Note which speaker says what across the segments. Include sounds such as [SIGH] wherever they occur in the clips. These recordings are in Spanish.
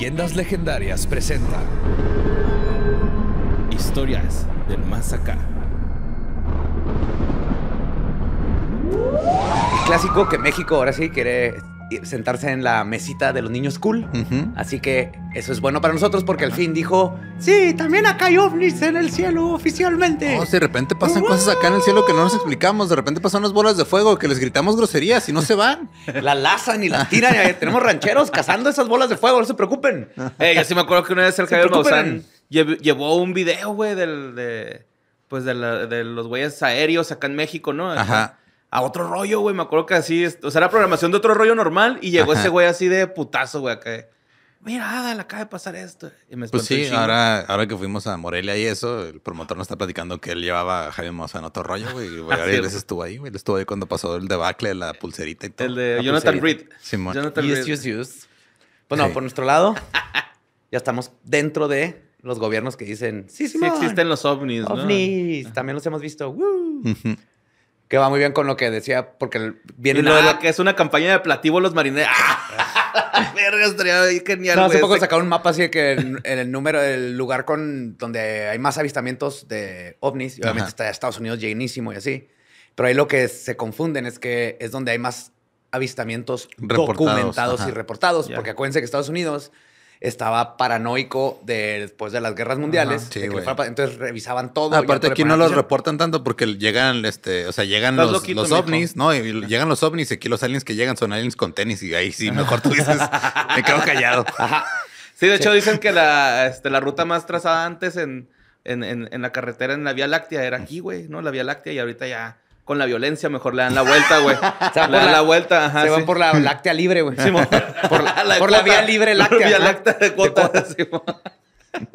Speaker 1: Leyendas Legendarias presenta Historias del Más El
Speaker 2: clásico que México ahora sí quiere sentarse en la mesita de los niños cool. Así que eso es bueno
Speaker 3: para nosotros porque al fin dijo,
Speaker 2: sí, también acá hay ovnis en el cielo oficialmente. No,
Speaker 3: si de repente pasan oh, cosas acá en el cielo que no nos explicamos, de repente pasan unas bolas de fuego que les gritamos groserías y no se van.
Speaker 1: [LAUGHS] La lazan y la tiran. tenemos rancheros cazando esas bolas de fuego, no se preocupen. Hey, eh, yo sí me acuerdo que una vez el [LAUGHS] Javier Maussan llevó un video, güey, del... De pues de, los güeyes aéreos acá en México, ¿no? Ajá a otro rollo, güey. Me acuerdo que así, o sea, era programación de otro rollo normal y llegó ese güey así de putazo, güey, acá. Mira, le acaba de pasar esto. pues sí, ahora,
Speaker 3: ahora que fuimos a Morelia y eso, el promotor nos está platicando que él llevaba a Jaime Mosa en otro rollo, güey. güey [LAUGHS] estuvo ahí, güey. Él estuvo ahí cuando pasó el debacle de la pulserita y todo. El de ah, pues Jonathan Reed. Simón. Jonathan Reed.
Speaker 2: Yes, yes, Bueno, por nuestro lado, ya estamos dentro de los gobiernos que dicen, sí, sí existen los ovnis. Ovnis, también los hemos visto. ¡Woo! Que va muy bien con lo que decía, porque viene lo que es una
Speaker 1: campaña de platíbolos marineros. Ah. [LAUGHS] Verga, genial. hace poco
Speaker 2: sacar un mapa así que el, número, el lugar con donde hay más avistamientos de ovnis, obviamente está Estados Unidos llenísimo y así. Pero ahí lo que se confunden es que es donde hay más avistamientos documentados y reportados, porque acuérdense que Estados Unidos estaba paranoico después de las guerras mundiales. entonces revisaban todo. Aparte aquí no los reportan
Speaker 3: tanto porque llegan, este, o sea, llegan los, ovnis, ¿no? Y llegan los ovnis y aquí los aliens que llegan son aliens con tenis y ahí sí,
Speaker 1: mejor tú dices, [LAUGHS] me quedo callado. Sí, de hecho dicen que este, la, ruta más trazada antes en, en, en la carretera, en la Vía Láctea, era aquí, güey, ¿no? La Vía Láctea y ahorita ya con la violencia, mejor le dan la vuelta, güey. [LAUGHS] le dan la, vuelta, ajá. Se van por la
Speaker 2: láctea libre, güey. [LAUGHS] [LAUGHS]
Speaker 1: por, la, vía libre láctea. vía láctea de
Speaker 2: cuota.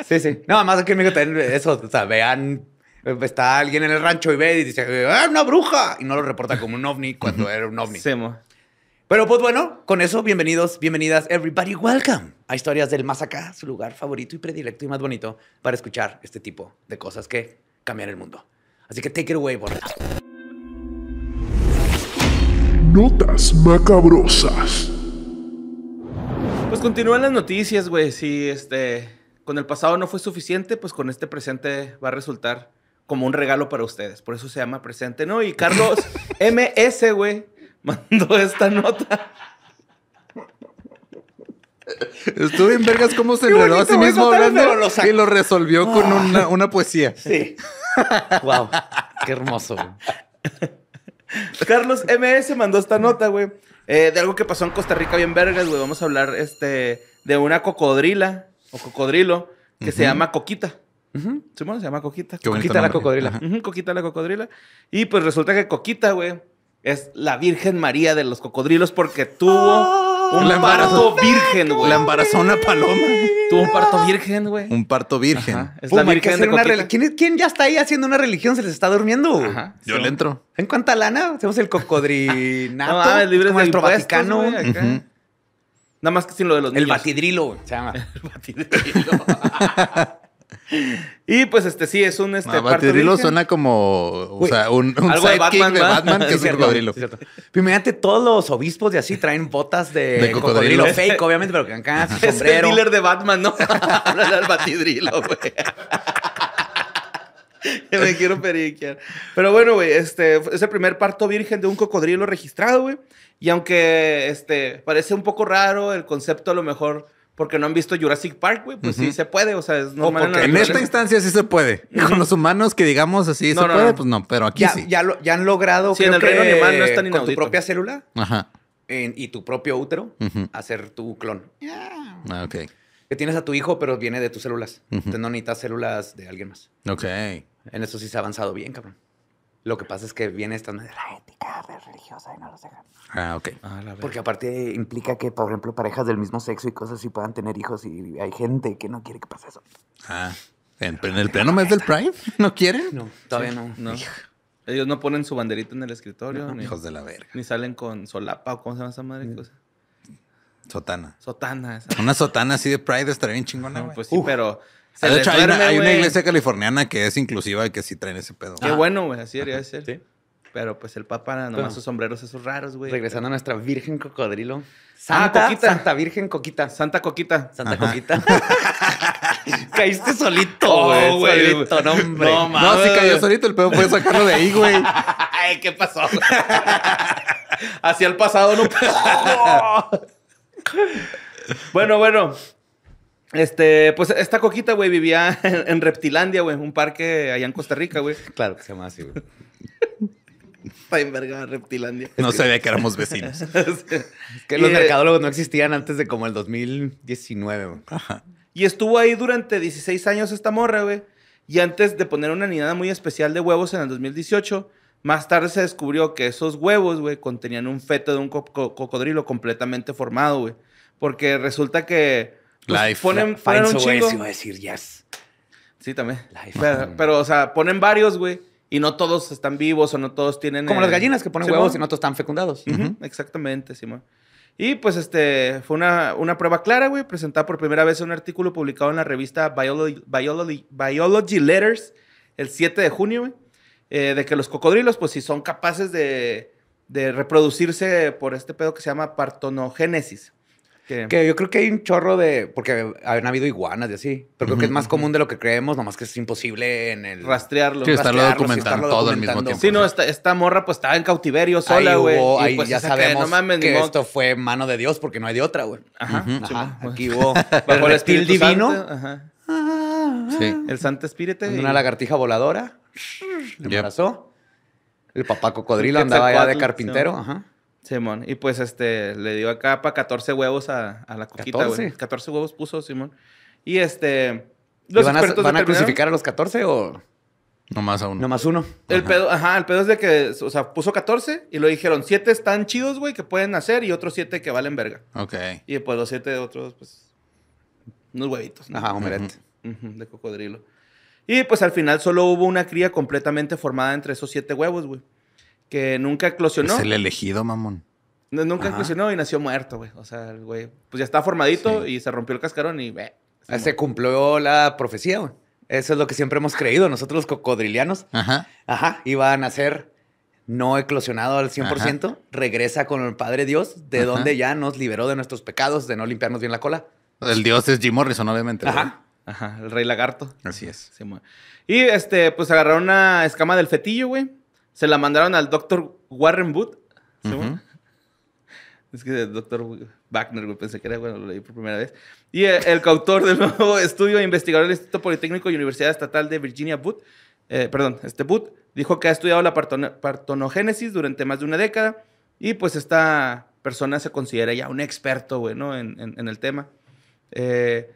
Speaker 2: Sí, sí. No, más aquí en México también eso, o sea, vean, está alguien en el rancho y ve y dice, ¡ah, una bruja! Y no lo reporta como un ovni cuando era un ovni. Sí, Pero pues bueno, con eso, bienvenidos, bienvenidas, everybody, welcome a Historias del Más Acá, su lugar favorito y predilecto y más bonito para escuchar este tipo de cosas que cambian el mundo.
Speaker 1: Así que take it away, boludo.
Speaker 4: Notas macabrosas.
Speaker 1: Pues continúan las noticias, güey. Si este, con el pasado no fue suficiente, pues con este presente va a resultar como un regalo para ustedes. Por eso se llama presente, ¿no? Y Carlos MS, [LAUGHS] güey, mandó esta nota. Estuve en vergas cómo se enredó a sí mismo hablando y lo resolvió con ah. una,
Speaker 3: poesía. Sí. wow,
Speaker 1: [LAUGHS] qué hermoso. Carlos MS mandó esta nota, güey. Eh, de algo que pasó en Costa Rica bien vergas, güey. Vamos a hablar este, de una cocodrila o cocodrilo que se llama Coquita. se llama Coquita. Coquita la cocodrila. Coquita la cocodrila. Y pues resulta que Coquita, güey, es la Virgen María de los cocodrilos porque tuvo... Ah. Un embarazo virgen, güey. La embarazó una paloma. Tuvo un parto virgen, güey. Un parto virgen. Es la virgen de una
Speaker 2: ¿Quién, ¿Quién, ya está ahí haciendo una religión? Se les está durmiendo. Ajá, Yo le entro. ¿En cuánta lana? Hacemos el cocodrinato. ah, [LAUGHS] nuestro Vaticano.
Speaker 1: Nada más que sin lo de los El batidrilo, Se llama. [LAUGHS] el batidrilo. [LAUGHS] Y pues este sí es un este. El suena
Speaker 3: como o sea, un, un de Batman, de Batman [LAUGHS] que es, cierto, un cocodrilo.
Speaker 1: Pues, todos los obispos
Speaker 2: de así traen botas de, cocodrilo. [LAUGHS] fake, obviamente, pero que acá [LAUGHS] su sombrero. Es el dealer
Speaker 1: de Batman, ¿no? Habla al batidrilo, güey. Me quiero periquear. Pero bueno, güey, este es el primer parto virgen de un cocodrilo registrado, güey. Y aunque este parece un poco raro el concepto, a lo mejor porque no han visto Jurassic Park, güey, pues sí se puede, o sea, es En, esta
Speaker 3: instancia sí se puede. Con los humanos que digamos así se puede, pues no, pero aquí ya, sí.
Speaker 2: Ya, ya han logrado, en el que reino no están Con tu propia célula y tu propio útero, hacer tu clon.
Speaker 3: Ah, que
Speaker 2: tienes a tu hijo, pero viene de tus células. Entonces no necesitas células de alguien más. Ok. En eso sí se ha avanzado bien, cabrón. Lo que pasa es que viene esta de la ética religiosa y no los dejan. Ah, ok. Porque aparte implica que, por ejemplo, parejas del mismo sexo y cosas así puedan tener hijos y hay gente que
Speaker 1: no quiere que pase eso. Ah,
Speaker 3: ¿en, el pleno mes del Pride? ¿No quieren? No, todavía
Speaker 1: no. Ellos no ponen su banderita en el escritorio. hijos de la verga. Ni salen con solapa o cómo se llama esa madre. Mm. Sotana. Sotana. Esa.
Speaker 3: Una sotana así de Pride estaría bien chingona. pues sí, pero
Speaker 1: Ah, de hecho, hay, una, iglesia
Speaker 3: californiana que es inclusiva y que sí traen ese pedo. Qué
Speaker 1: bueno, güey, así debería ser. Sí. Pero pues el Papa, nomás sus sombreros esos raros, güey. Regresando a nuestra Virgen Cocodrilo. Ah, Santa Coquita. Santa Virgen Coquita. Santa Coquita. Santa Coquita. [LAUGHS] Caíste solito, oh, güey. solito, no, hombre. No, si cayó solito,
Speaker 3: el pedo puede sacarlo de ahí, güey.
Speaker 1: [LAUGHS] Ay, ¿qué pasó? [LAUGHS] Hacia el pasado no. bueno, bueno. Este, pues esta coquita, güey, vivía [LAUGHS] en, Reptilandia, güey, un parque allá en Costa Rica, güey. [LAUGHS] Claro que se llama así, güey. Está verga, Reptilandia. No sabía que éramos vecinos. [LAUGHS] que los eh, mercadólogos no existían antes de como el
Speaker 2: 2019, güey.
Speaker 1: Y estuvo ahí durante 16 años esta morra, güey. Y antes de poner una nidada muy especial de huevos en el 2018, más tarde se descubrió que esos huevos, güey, contenían un feto de un cocodrilo completamente formado, güey. Porque resulta que pues, Life. Ponen, un decir yes. Sí, también. Mm. Pero, o sea, ponen varios, güey. Y no todos están vivos o no todos tienen. Como las gallinas que ponen huevos y no todos están fecundados. Exactamente, Simón. Y pues este fue una, una prueba clara, güey, presentada por primera vez un artículo publicado en la revista Biology, Letters el 7 de junio, güey, eh, de que los cocodrilos, pues sí son capaces de, de reproducirse por este pedo que se llama partonogénesis. Que
Speaker 2: yo creo que hay un chorro de. Porque han habido iguanas y así. Pero creo que es más común de lo que creemos, nomás que es imposible en el. Rastrearlo. Sí, estarlo documentando todo al mismo tiempo. Sí, no, esta, esta, morra pues estaba en cautiverio sola, güey. Ahí, pues, ya sabemos que, esto fue mano de Dios porque no hay de otra, güey. Ajá, aquí hubo. [LAUGHS] Bajo el estilo divino. ajá. Sí.
Speaker 1: El Santo Espíritu. Una lagartija voladora. Le pasó.
Speaker 2: El papá cocodrilo andaba ya de carpintero. Ajá.
Speaker 1: Simón, y pues este, le dio acá para 14 huevos a, la coquita, güey. 14. huevos puso, Simón. Y este. Los van, a, a crucificar a los 14 o.?
Speaker 2: no más a uno. No más uno.
Speaker 1: El pedo, ajá, el pedo es de que, o sea, puso 14 y lo dijeron, siete están chidos, güey, que pueden hacer y otros siete que valen verga. Ok. Y pues los 7 otros, pues, unos huevitos. Ajá, un de cocodrilo. Y pues al final solo hubo una cría completamente formada entre esos siete huevos, güey que nunca eclosionó. Es el
Speaker 3: elegido, mamón.
Speaker 1: Nunca eclosionó y nació muerto, güey. O sea, el güey, pues ya estaba formadito y se rompió el cascarón y ve.
Speaker 3: Se,
Speaker 2: cumplió la profecía, güey. Eso es lo que siempre hemos creído. Nosotros los cocodrilianos. Ajá. Ajá. Iba a nacer no eclosionado al 100%. Regresa con el Padre Dios, de donde ya nos liberó de nuestros pecados, de no limpiarnos bien la cola. El Dios
Speaker 1: es Jim Morrison, obviamente. Ajá. Ajá. El Rey Lagarto. Así es. y este, pues agarraron una escama del fetillo, güey. Se la mandaron al doctor Warren Booth. Según Es que el doctor Wagner, pensé que era, bueno, lo leí por primera vez. Y eh, el, coautor del [LAUGHS] nuevo estudio, investigador del Instituto Politécnico y Universidad Estatal de Virginia Booth, eh, perdón, este Booth, dijo que ha estudiado la partonogénesis durante más de una década y pues esta persona se considera ya un experto, bueno En, el tema. Eh,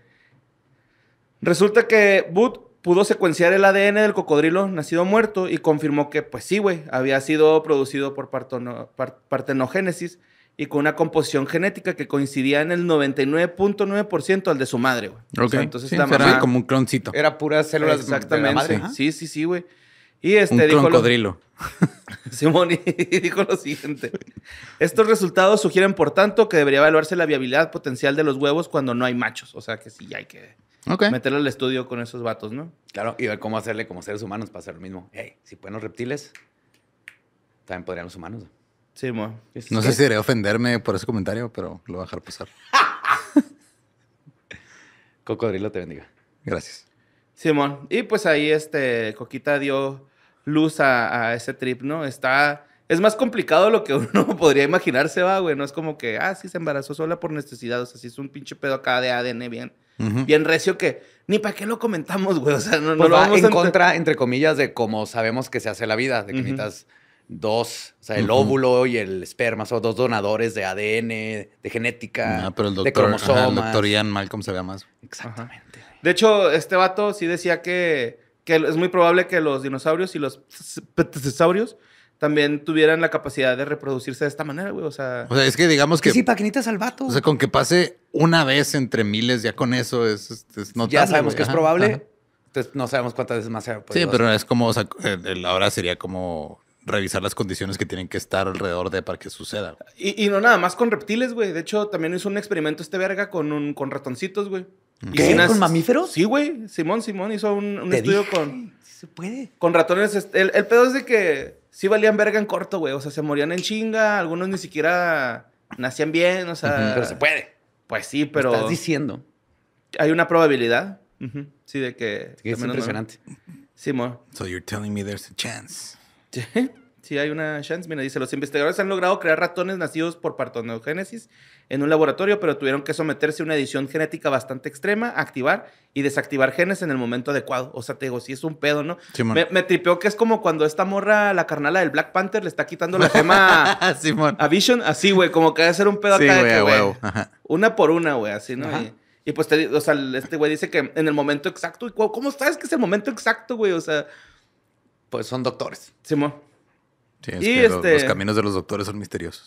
Speaker 1: resulta que Booth pudo secuenciar el ADN del cocodrilo nacido muerto y confirmó que, pues sí, güey, había sido producido por partenogénesis y con una composición genética que coincidía en el 99.9% al de su madre, güey. entonces sí, la era como un cloncito. Era puras células. De la madre, Sí, sí, sí, güey. Y este Un cocodrilo. [LAUGHS] Simón y dijo lo siguiente. Estos resultados sugieren, por tanto, que debería evaluarse la viabilidad potencial de los huevos cuando no hay machos. O sea que sí hay que meterlo al estudio con esos vatos, ¿no? Claro, y ver cómo hacerle como seres humanos para hacer lo mismo. Hey, si pueden los
Speaker 2: reptiles, también podrían los humanos. Simón. No sé si debería
Speaker 3: ofenderme por ese comentario, pero lo voy a dejar pasar. [LAUGHS] Cocodrilo te bendiga. Gracias.
Speaker 1: Simón, y pues ahí este Coquita dio luz a, ese trip, ¿no? Está... Es más complicado lo que [LAUGHS] uno podría imaginarse, va, güey. No es como que, ah, sí, se embarazó sola por necesidad. O sea, sí es un pinche pedo acá de ADN bien, bien recio que ni para qué lo comentamos, güey. O sea, no, pues lo vamos en contra,
Speaker 2: entre comillas, de cómo sabemos que se hace la vida, de que necesitas dos, o sea, el óvulo y el esperma, son dos donadores de ADN,
Speaker 1: de genética, no, ah, pero el doctor, de cromosomas. el doctor
Speaker 3: Ian más.
Speaker 2: Exactamente.
Speaker 1: De hecho, este vato sí decía que que es muy probable que los dinosaurios y los pterosaurios también tuvieran la capacidad de reproducirse de esta manera, güey. O sea, es que digamos que. Sí, paquinitas al vato. O sea,
Speaker 3: con que pase una vez entre miles, ya con eso es, Ya sabemos que es probable.
Speaker 2: Entonces no sabemos cuántas veces más se Sí,
Speaker 3: pero es como, o sea, ahora sería como revisar las condiciones que tienen que estar alrededor de para que suceda.
Speaker 1: Y, no nada más con reptiles, güey. De hecho, también hizo un experimento este verga con, un, con ratoncitos, güey. ¿Qué? ¿Con mamíferos? Sí, güey. Simón, Simón hizo un, estudio con. puede. Con ratones. Este, el, el, pedo es de que sí valían verga en corto, güey. O sea, se morían en chinga. Algunos ni siquiera nacían bien. O sea. pero se puede. Pues sí, pero. estás diciendo. Hay una probabilidad. Sí, de que. es impresionante. Simón. so you're telling me there's a chance. ¿Sí? si hay una chance. Mira, dice, los investigadores han logrado crear ratones nacidos por partenogénesis en un laboratorio, pero tuvieron que someterse a una edición genética bastante extrema, activar y desactivar genes en el momento adecuado. O sea, te digo, sí es un pedo, ¿no? Me, me tripeó que es como cuando esta morra, la carnala del Black Panther, le está quitando la gema [LAUGHS] a, Vision. Así, güey, como que a ser un pedo acá de que, Una por una, güey, así, ¿no? Y, pues, o sea, este güey dice que en el momento exacto. cómo sabes que es el momento exacto, güey? O sea... Pues son doctores. Simón y este... los, caminos de los doctores son misteriosos.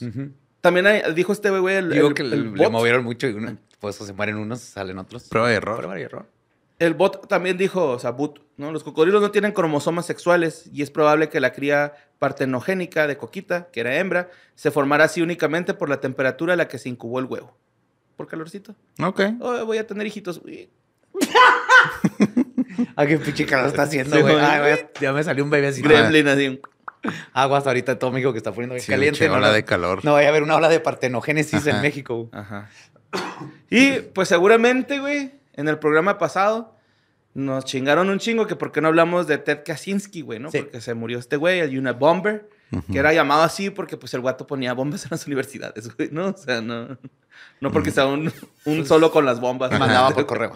Speaker 1: También dijo este güey el. Digo que le movieron
Speaker 2: mucho y uno, pues se mueren unos, salen otros. Prueba de error. Prueba de error.
Speaker 1: El bot también dijo, o sea, but, ¿no? Los cocodrilos no tienen cromosomas sexuales y es probable que la cría partenogénica de coquita, que era hembra, se formara así únicamente por la temperatura a la que se incubó el huevo. Por calorcito. Ok. Oh, voy a tener hijitos. ¿A [LAUGHS] ah, qué pinche calor está haciendo, ah, güey? ya me salió un bebé así. Gremlin así. Aguas ahorita todo México que está poniendo bien caliente. no, de calor. No vaya a haber una ola de partenogénesis en México. Ajá. Y pues seguramente, güey, en el programa pasado nos chingaron un chingo que por qué no hablamos de Ted Kaczynski, güey, ¿no? Porque se murió este güey, el Unabomber, que era llamado así porque pues el guato ponía bombas en las universidades, güey, ¿no? O sea, no, no porque mm. sea un, un pues solo con las bombas. Mandaba por correo.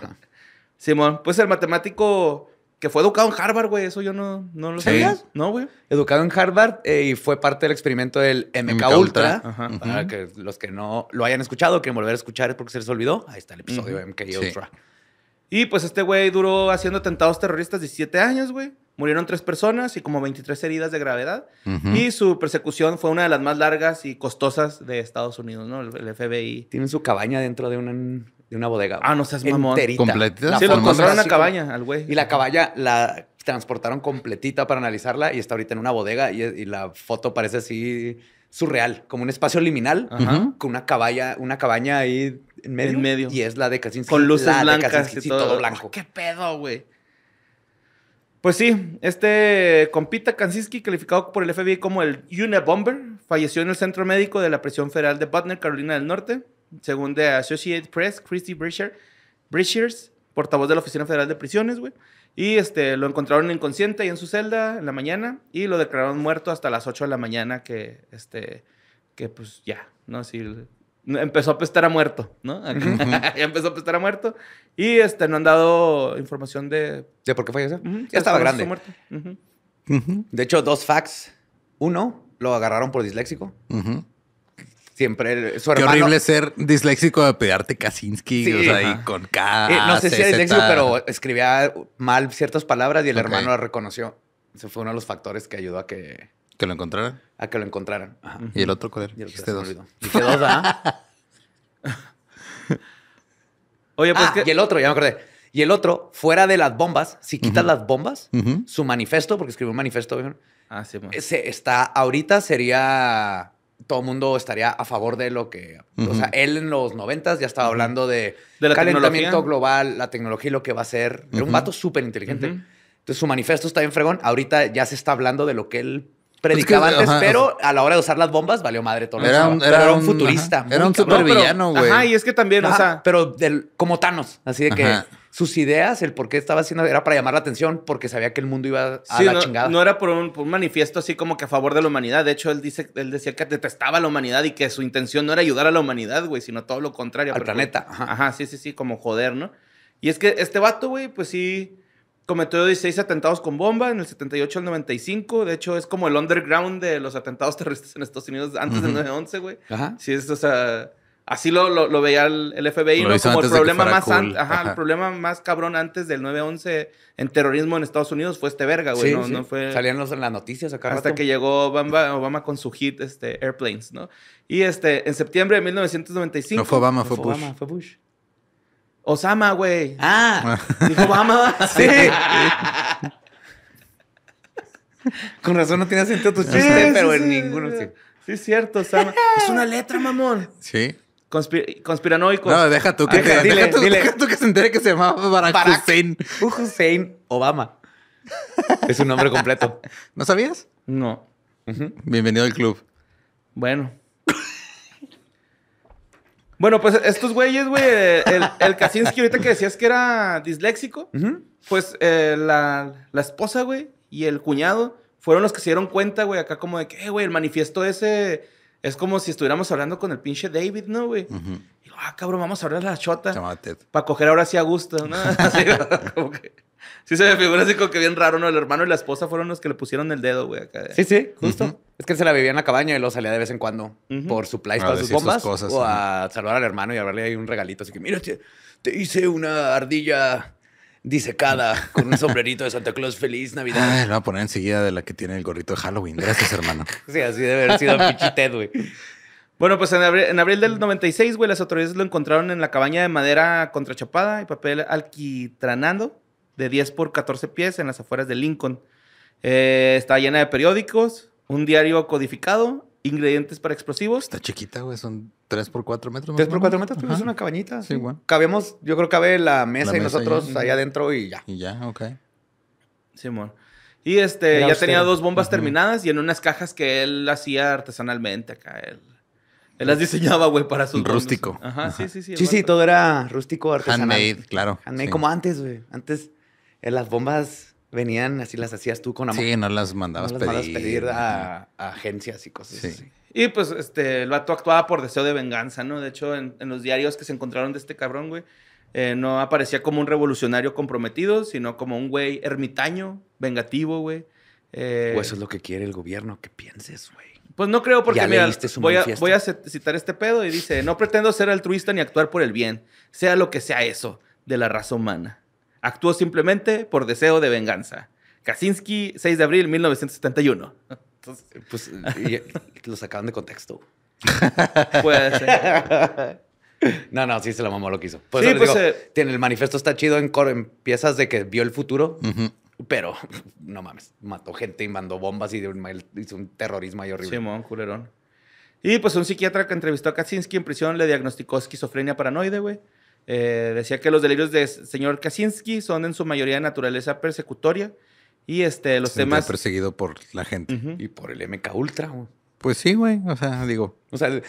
Speaker 1: Simón, pues el matemático que fue educado en Harvard, güey. Eso yo no, no lo sabía. No, güey. Educado en Harvard eh, y fue parte del experimento del MK, Ultra. Para
Speaker 2: que los que
Speaker 1: no lo hayan escuchado, quieren volver a escuchar es porque se les olvidó. Ahí está el episodio MK Ultra. Y pues este güey duró haciendo atentados terroristas 17 años, güey. Murieron tres personas y como 23 heridas de gravedad. Y su persecución fue una de las más largas y costosas de Estados Unidos, ¿no? El, FBI. Tienen su cabaña dentro de un de una bodega. Ah, no seas mamón. Sí, lo encontraron
Speaker 2: en una cabaña al güey. Y la cabaña la transportaron completita para analizarla y está ahorita en una bodega y, la foto parece así surreal, como un espacio liminal con una cabaña, una cabaña ahí en medio, y es la de Kaczynski. Con luces blancas y todo. blanco. Ah,
Speaker 1: ¿Qué pedo, güey? Pues sí, este compita Kaczynski, calificado por el FBI como el Unabomber, falleció en el centro médico de la prisión federal de Butner, Carolina del Norte. Según The Associated Press, Christy Brishers, portavoz de la Oficina Federal de Prisiones, güey. Y este, lo encontraron inconsciente ahí en su celda en la mañana y lo declararon muerto hasta las 8 de la mañana que, este, que pues ya, ¿no? si empezó a pestar a muerto, ¿no? [LAUGHS] empezó a pestar a muerto. Y este, no han dado información de... ¿De por qué falleció? Ya estaba grande. De hecho, dos
Speaker 2: facts. Uno, lo agarraron por disléxico siempre su hermano. Qué horrible ser
Speaker 3: disléxico de pegarte Kaczynski, o sea, con K. Eh, no sé si era disléxico, pero
Speaker 2: escribía mal ciertas palabras y el hermano la reconoció. Ese fue uno de los factores que ayudó a que.
Speaker 3: ¿Que lo encontraran?
Speaker 2: A que lo encontraran. ¿Y el otro cuál y Dijiste dos. dos, [LAUGHS] Oye, pues. Ah, y el otro, ya me acordé. Y el otro, fuera de las bombas, si quitas las bombas, su manifesto, porque escribió un manifesto, ah, sí, pues. está ahorita sería todo el mundo estaría a favor de lo que... O sea, él en los noventas ya estaba hablando de, ¿De calentamiento global, la tecnología y lo que va a ser. Era un vato súper inteligente. Entonces, su manifiesto está bien fregón. Ahorita ya se está hablando de lo que él predicaba antes, pero a la hora de usar las bombas valió madre todo. Era, un, era, un futurista. era un supervillano, güey. Ajá, y es que también, o sea... Pero del, como Thanos, así de que sus ideas, el por qué estaba haciendo, era para llamar la atención porque sabía que el mundo iba a la no, chingada. No
Speaker 1: era por un, manifiesto así como que a favor de la humanidad. De hecho, él, dice, él decía que detestaba a la humanidad y que su intención no era ayudar a la humanidad, güey, sino todo lo contrario. Al planeta. Ajá. sí, sí, sí, como joder, ¿no? Y es que este vato, güey, pues sí, cometió 16 atentados con bomba en el 78 al 95. De hecho, es como el underground de los atentados terroristas en Estados Unidos antes del 9-11, güey. Ajá. Sí, es, o sea Así lo, lo, veía el, FBI, ¿no? Como el problema, más Ajá, el problema más cabrón antes del 9-11 en terrorismo en Estados Unidos fue este verga, güey. Sí, Sí. Salían los en las noticias acá. Hasta rato. que llegó Obama, con su hit este, Airplanes, ¿no? Y este, en septiembre de 1995. No fue Obama, fue, Bush. Obama, fue Bush. Osama, güey. Ah. [LAUGHS] Dijo Obama. [LAUGHS] sí. [LAUGHS] con razón no tenía sentido tu chiste, pero en ninguno. Sí. Sí, es cierto, Osama. es una letra, mamón. Sí. Conspiranoico. No, deja tú que, te, dile, dile. tú que se entere que se llamaba Barack,
Speaker 3: Hussein. Hussein
Speaker 1: Obama. es un nombre completo. ¿No sabías? No.
Speaker 3: Bienvenido al club.
Speaker 1: Bueno. bueno, pues estos güeyes, güey, el, el Kaczynski ahorita que decías que era disléxico, pues eh, la, la esposa, güey, y el cuñado fueron los que se dieron cuenta, güey, acá como de que, eh, güey, el manifiesto ese es como si estuviéramos hablando con el pinche David, ¿no, güey? y ah, cabrón, vamos a hablar de la chota. Para coger ahora sí a gusto, ¿no? [LAUGHS] [LAUGHS] que, sí se me figura así como que bien raro, ¿no? El hermano y la esposa fueron los que le pusieron el dedo, güey, Sí, sí, justo. Es que él se la bebía en la cabaña y lo salía de vez en cuando por supplies para sus bombas. Cosas, o
Speaker 2: a salvar al hermano y a darle ahí un regalito. Así que, mira, te hice una ardilla dice disecada con un sombrerito de Santa Claus. Feliz Navidad. lo
Speaker 3: voy a poner enseguida de la que tiene el gorrito de Halloween. Gracias, hermano. [LAUGHS]
Speaker 1: sí, así debe haber sido Pichitet, güey. Bueno, pues en abril, del 96, güey, las autoridades lo encontraron en la cabaña de madera contrachapada y papel alquitranando de 10 por 14 pies en las afueras de Lincoln. Eh, ...estaba llena de periódicos, un diario codificado ingredientes para explosivos. Está chiquita, güey, son 3 por 4 metros. 3 por 4
Speaker 2: metros, pues, es una cabañita. Sí, güey.
Speaker 1: Cabemos, yo creo que cabe la mesa, y nosotros ahí adentro y ya. Y ya, ok. Sí, amor. Y este, ya tenía dos bombas terminadas y en unas cajas que él hacía artesanalmente acá. Él, él las diseñaba, güey, para su Rústico. Ajá, sí, sí,
Speaker 2: sí. Sí, sí, todo era rústico, artesanal. Handmade, claro. Handmade, como antes, güey. Antes, en las bombas venían así, las hacías tú con amor. Sí, no las mandabas pedir. a, agencias y cosas
Speaker 1: Y pues este, el vato actuaba por deseo de venganza, ¿no? De hecho, en, los diarios que se encontraron de este cabrón, güey, eh, no aparecía como un revolucionario comprometido, sino como un güey ermitaño, vengativo, güey. Eh, o eso es lo que quiere el gobierno, que
Speaker 2: pienses, güey.
Speaker 1: Pues no creo porque, mira, voy a, citar este pedo y dice, no pretendo ser altruista ni actuar por el bien, sea lo que sea eso de la raza humana. Actuó simplemente por deseo de venganza. Kaczynski, 6 de abril 1971. Entonces, pues lo sacaron de contexto. [LAUGHS] Puede ser.
Speaker 2: No, no, sí se la mamó lo que hizo. sí, pues, eh, tiene, el manifiesto está chido en, piezas de que vio el futuro, pero no mames, mató gente y mandó bombas y
Speaker 1: hizo un terrorismo ahí horrible. Simón, culerón. Y pues un psiquiatra que entrevistó a Kaczynski en prisión le diagnosticó esquizofrenia paranoide, güey. Eh, decía que los delirios del señor Kaczynski son en su mayoría de naturaleza persecutoria y este, los Se temas...
Speaker 3: perseguido por la
Speaker 1: gente.
Speaker 2: Y por el MK Ultra. Pues sí, güey. O sea, digo... O sea,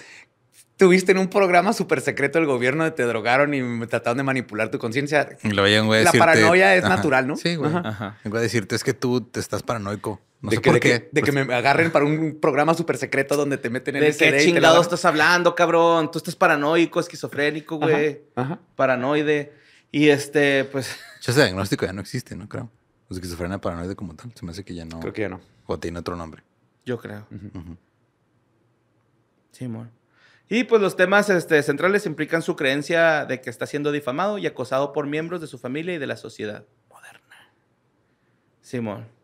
Speaker 2: tuviste en un programa súper secreto el gobierno, te drogaron y trataron de manipular tu conciencia.
Speaker 3: La paranoia es natural, ¿no? Sí, güey. Vengo Voy a decirte, es que tú te estás paranoico de, que, qué. de, que,
Speaker 2: pues me agarren para
Speaker 1: un programa súper secreto donde te meten en el ¿De qué chingados estás hablando, cabrón? Tú estás paranoico, esquizofrénico, güey. Ajá, Paranoide. Y este, pues. Yo [LAUGHS]
Speaker 3: ese diagnóstico ya no existe, ¿no? Creo. Pues paranoide como tal. Se me hace que ya no. Creo que ya no. O tiene otro nombre.
Speaker 1: Yo creo. Sí, amor. Y pues los temas este, centrales implican su creencia de que está siendo difamado y acosado por miembros de su familia y de la sociedad moderna. Simón.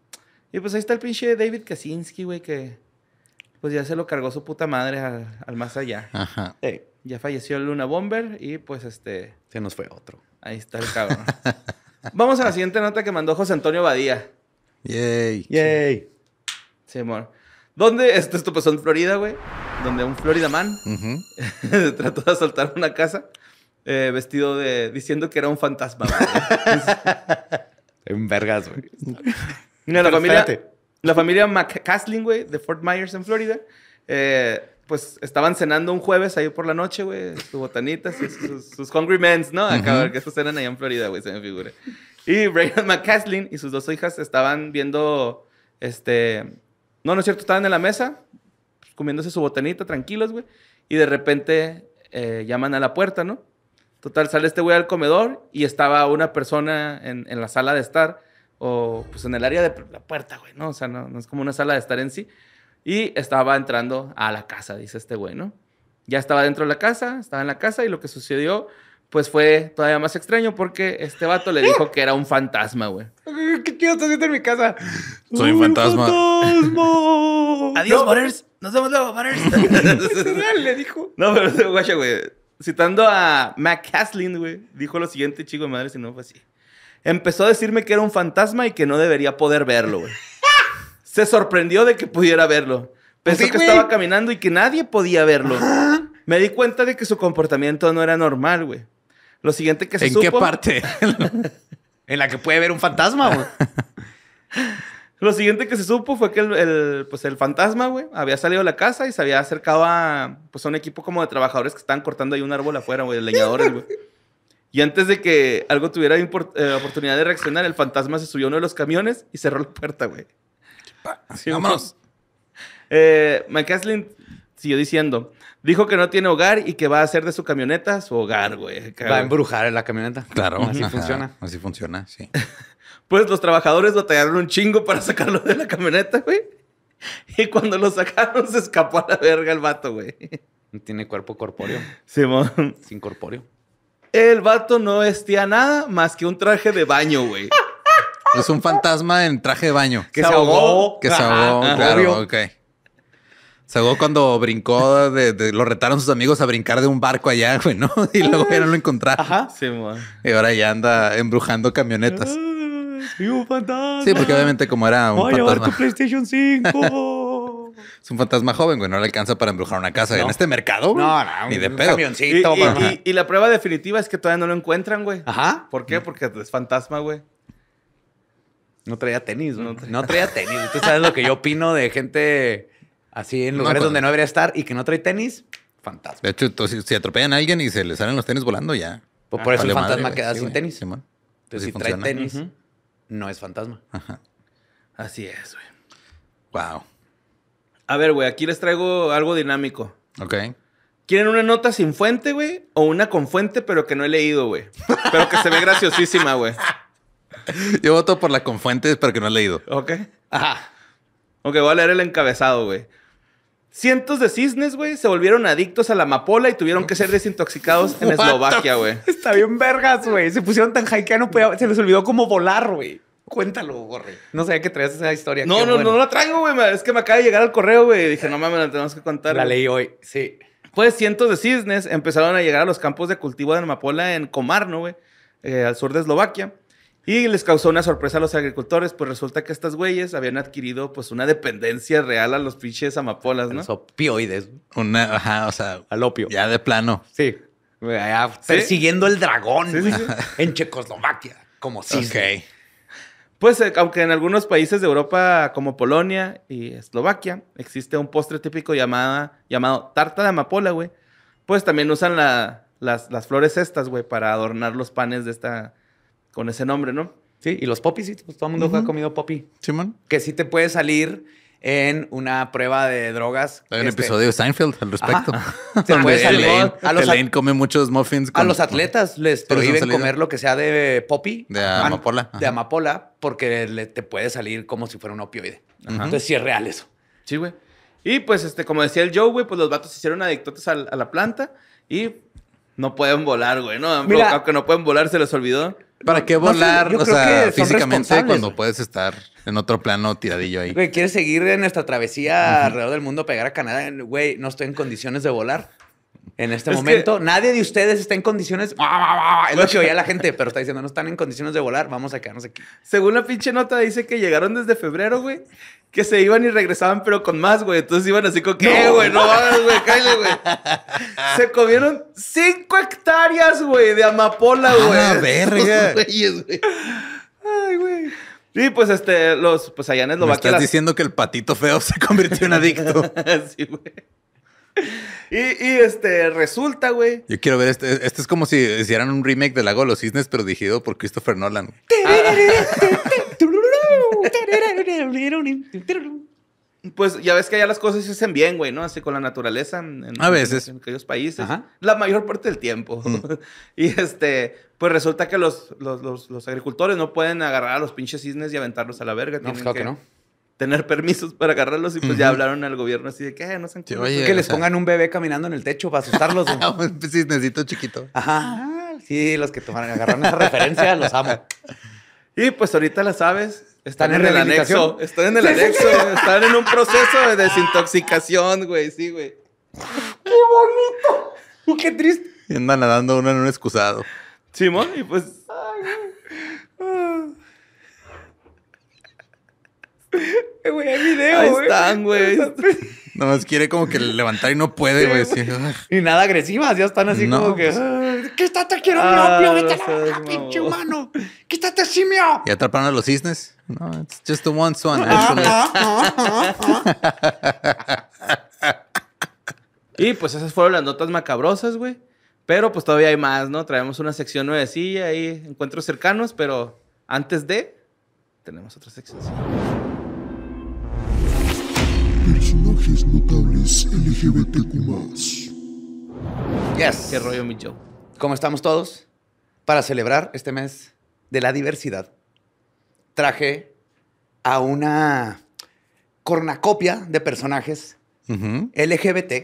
Speaker 1: Y pues ahí está el pinche David Kaczynski, güey, que pues ya se lo cargó su puta madre al, más allá. Ajá. Ya falleció Luna Bomber y pues este... Se nos fue otro. Ahí está el cabrón. [LAUGHS] Vamos a la siguiente nota que mandó José Antonio Badía. Yay. Yay. Sí, amor. ¿Dónde? Esto, esto pasó en Florida, güey. Donde un Florida man [LAUGHS] trató de asaltar una casa eh, vestido de... diciendo que era un fantasma.
Speaker 2: [LAUGHS] en vergas, güey.
Speaker 1: Mira, la familia, la familia McCaslin, güey, de Fort Myers en Florida, eh, pues estaban cenando un jueves ahí por la noche, güey, su botanita, sus, sus, Hungry Men's, ¿no? Acá, que estos cenan allá en Florida, güey, se me figura. Y Raymond McCaslin y sus dos hijas estaban viendo, este, no, no es cierto, estaban en la mesa, comiéndose su botanita, tranquilos, güey, y de repente eh, llaman a la puerta, ¿no? Total, sale este güey al comedor y estaba una persona en la sala de estar o pues en el área de la puerta, güey, ¿no? O sea, no, es como una sala de estar en sí. Y estaba entrando a la casa, dice este güey, ¿no? Ya estaba dentro de la casa, estaba en la casa y lo que sucedió pues fue todavía más extraño porque este vato le dijo que era un fantasma, güey.
Speaker 2: ¿Qué chido estás haciendo en mi casa?
Speaker 1: Soy un fantasma.
Speaker 2: [LAUGHS] Adiós, Butters. Nos vemos luego, Butters. [LAUGHS] le dijo.
Speaker 1: No, pero [LAUGHS] guacha, güey. Citando a Mac Caslin, güey, dijo lo siguiente, chico de madre, si no fue así. Empezó a decirme que era un fantasma y que no debería poder verlo, güey. [LAUGHS] Se sorprendió de que pudiera verlo. Pensó que estaba caminando y que nadie podía verlo. Me di cuenta de que su comportamiento no era normal, güey. Lo siguiente que se supo... ¿En qué parte? [LAUGHS] en la que puede ver un fantasma, güey. Lo siguiente que se supo fue que el, pues el fantasma, güey, había salido de la casa y se había acercado a, pues, a un equipo como de trabajadores que estaban cortando ahí un árbol afuera, güey, de leñadores, güey. Y antes de que algo tuviera eh, oportunidad de reaccionar, el fantasma se subió a uno de los camiones y cerró la puerta, güey. Así Vámonos. Eh, siguió diciendo, dijo que no tiene hogar y que va a hacer de su camioneta su hogar, güey. Va a embrujar en la camioneta. Claro. Así funciona.
Speaker 3: Así funciona,
Speaker 1: sí. [LAUGHS] pues los trabajadores batallaron un chingo para sacarlo de la camioneta, güey. [LAUGHS] Y cuando lo sacaron se escapó a la verga el vato, güey. No Tiene cuerpo corpóreo. Simón. Sin corpóreo. El vato no vestía nada más que un traje de baño, güey. [LAUGHS]
Speaker 3: Es un fantasma en traje de baño. Que se, ahogó. Que se ahogó, claro, ok. Se ahogó cuando brincó, de, lo retaron sus amigos a brincar de un barco allá, [LAUGHS] güey, ¿no? Y luego ya no lo encontraron.
Speaker 1: Ajá, sí, man.
Speaker 3: Y ahora ya anda embrujando camionetas.
Speaker 2: ¡Y un fantasma.
Speaker 3: Sí, porque obviamente como era un Voy fantasma. a llevar tu
Speaker 2: PlayStation 5.
Speaker 3: [LAUGHS] es un fantasma joven, güey. No le alcanza para embrujar una casa. En este mercado, güey. No, no, ni de un camioncito.
Speaker 1: Y, la prueba definitiva es que todavía no lo encuentran, güey. Ajá. ¿Por qué? Mm. Porque es fantasma, güey. No traía tenis, güey.
Speaker 2: No, traía tenis. Tú sabes lo que yo opino de gente así en lugares donde no debería estar y que no trae tenis.
Speaker 3: Fantasma. De hecho, si atropellan a alguien y se le salen los tenis volando, ya. Pues por ah, eso el fantasma queda sin tenis. Sí, entonces, si trae tenis, no es fantasma. Ajá.
Speaker 1: Así es, güey. Wow. A ver, güey, aquí les traigo algo dinámico. Ok. ¿Quieren una nota sin fuente, güey? O una con fuente, pero que no he leído, güey. Pero que se ve graciosísima, güey. Yo voto por la con fuente, pero que no he leído. Ok. Ajá. Ok, voy a leer el encabezado, güey. Cientos de cisnes, güey, se volvieron adictos a la amapola y tuvieron que ser desintoxicados en Eslovaquia, güey. [LAUGHS] Está bien vergas,
Speaker 2: güey. Se pusieron tan high que Se les olvidó cómo volar, güey. Cuéntalo,
Speaker 1: güey. No sabía que traías esa historia. No, no, no la traigo, güey. Es que me acaba de llegar al correo, güey. Dije, no mames, la tenemos que contar. La leí hoy, sí. Pues cientos de cisnes empezaron a llegar a los campos de cultivo de amapola en Comarno, güey, eh, al sur de Eslovaquia. Y les causó una sorpresa a los agricultores, pues resulta que estas güeyes habían adquirido pues una dependencia real a los pinches amapolas, ¿no? Los opioides.
Speaker 3: Una, ajá, o sea. Al opio. Ya de plano.
Speaker 2: Sí.
Speaker 1: Ah, persiguiendo
Speaker 2: el dragón en Checoslovaquia, como cisne.
Speaker 1: ok. Pues eh, aunque en algunos países de Europa como Polonia y Eslovaquia existe un postre típico llamado tarta de amapola, güey, pues también usan las, flores estas, güey, para adornar los panes de esta, con ese nombre, ¿no? Sí, y los poppies, pues todo el mundo ha comido popi. Simón. que sí te puede salir en
Speaker 2: una prueba de drogas. Hay un este, episodio de Seinfeld al respecto. [LAUGHS] Se puede Elaine, a
Speaker 3: come muchos muffins. A los atletas les prohíben comer
Speaker 2: lo que sea de poppy. De amapola. De amapola porque le, te puede salir como si fuera un opioide. Entonces sí es real eso.
Speaker 1: Sí, güey. Y pues, este, como decía el Joe, güey, pues los vatos hicieron adictos a, la planta y no pueden volar, güey, ¿no? no pueden volar, se les olvidó. ¿Para qué volar
Speaker 3: físicamente cuando puedes estar en otro plano tiradillo ahí?
Speaker 1: Güey, ¿quieres seguir en nuestra
Speaker 2: travesía alrededor del mundo, pegar a Canadá? Güey, no estoy en condiciones de volar. En este momento, nadie de ustedes está en condiciones.
Speaker 1: Es lo que oía la gente,
Speaker 2: pero está diciendo, no están en condiciones de volar, vamos
Speaker 1: a quedarnos aquí. Según la pinche nota, dice que llegaron desde febrero, güey, que se iban y regresaban, pero con más, güey. Entonces iban así con que, eh, güey, no güey, cállate, güey. [LAUGHS] se comieron cinco hectáreas, güey, de amapola, güey. a ver güey. Ay, güey. Sí, pues este, los, pues allá en Eslovaquia. estás diciendo que el patito feo se convirtió en adicto. Así, [LAUGHS] güey. Y, este, resulta, güey.
Speaker 3: Yo quiero ver, este, este es como si hicieran un remake de Lago de los Cisnes, pero dirigido por Christopher Nolan.
Speaker 1: Ah. [LAUGHS] pues ya ves que allá las cosas se hacen bien, güey, ¿no? Así con la naturaleza. En, a veces. En, aquellos países. La mayor parte del tiempo. Mm. [LAUGHS] y este, pues resulta que los, los, los, agricultores no pueden agarrar a los pinches cisnes y aventarlos a la verga. No, pues que, no tener permisos para agarrarlos y pues ya hablaron al gobierno así de que no sean que les pongan
Speaker 2: un bebé caminando en el techo para asustarlos. [LAUGHS] Ah, pues,
Speaker 1: sí, necesito chiquito. Ajá. Ah, sí, los que tomaron, agarraron esa referencia, los amo. [LAUGHS] Y pues ahorita las aves están, en, el anexo, están en el anexo, están en un proceso de desintoxicación, güey, sí, güey. ¡Qué bonito! ¡Qué triste!
Speaker 3: Y andan nadando uno en un excusado.
Speaker 1: Simón, y pues... Ay,
Speaker 2: [LAUGHS] Güey, hay video, Ahí güey. están,
Speaker 3: güey. más quiere como que levantar y no puede, güey. Sí, y nada agresivas, ya están así como que.
Speaker 2: Pues. ¿Qué está quiero ah, propio? Vete a la pinche humano. ¡Quítate, simio!
Speaker 1: ¿Y
Speaker 3: atraparon a los cisnes? No, it's just the one ah,
Speaker 1: ah, ah, y pues esas fueron las notas macabrosas, güey. Pero pues todavía hay más, ¿no? Traemos una sección nuevecilla y encuentros cercanos, pero antes de, tenemos otra sección
Speaker 4: personajes notables LGBTQ.
Speaker 1: Yes.
Speaker 2: Qué rollo, mi Joe. ¿Cómo estamos todos? Para celebrar este mes de la diversidad, traje a una cornacopia de personajes LGBTQ,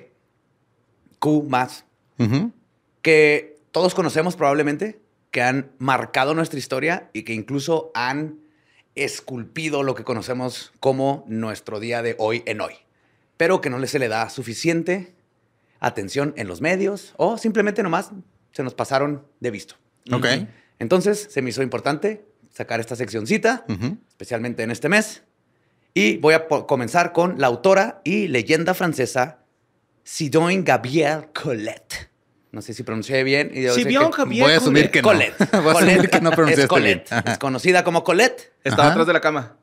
Speaker 2: que todos conocemos probablemente, que han marcado nuestra historia y que incluso han esculpido lo que conocemos como nuestro día de hoy en hoy pero que no se le da suficiente atención en los medios o simplemente nomás se nos pasaron de visto. Ok. Entonces se me hizo importante sacar esta seccioncita, especialmente en este mes. Y voy a comenzar con la autora y leyenda francesa Sidoine Gabriel Colette. No sé si pronuncié bien. voy a asumir que no. Colette. [LAUGHS] voy a asumir que no pronuncié Colette. Bien. Es conocida como Colette. Estaba atrás de la cama.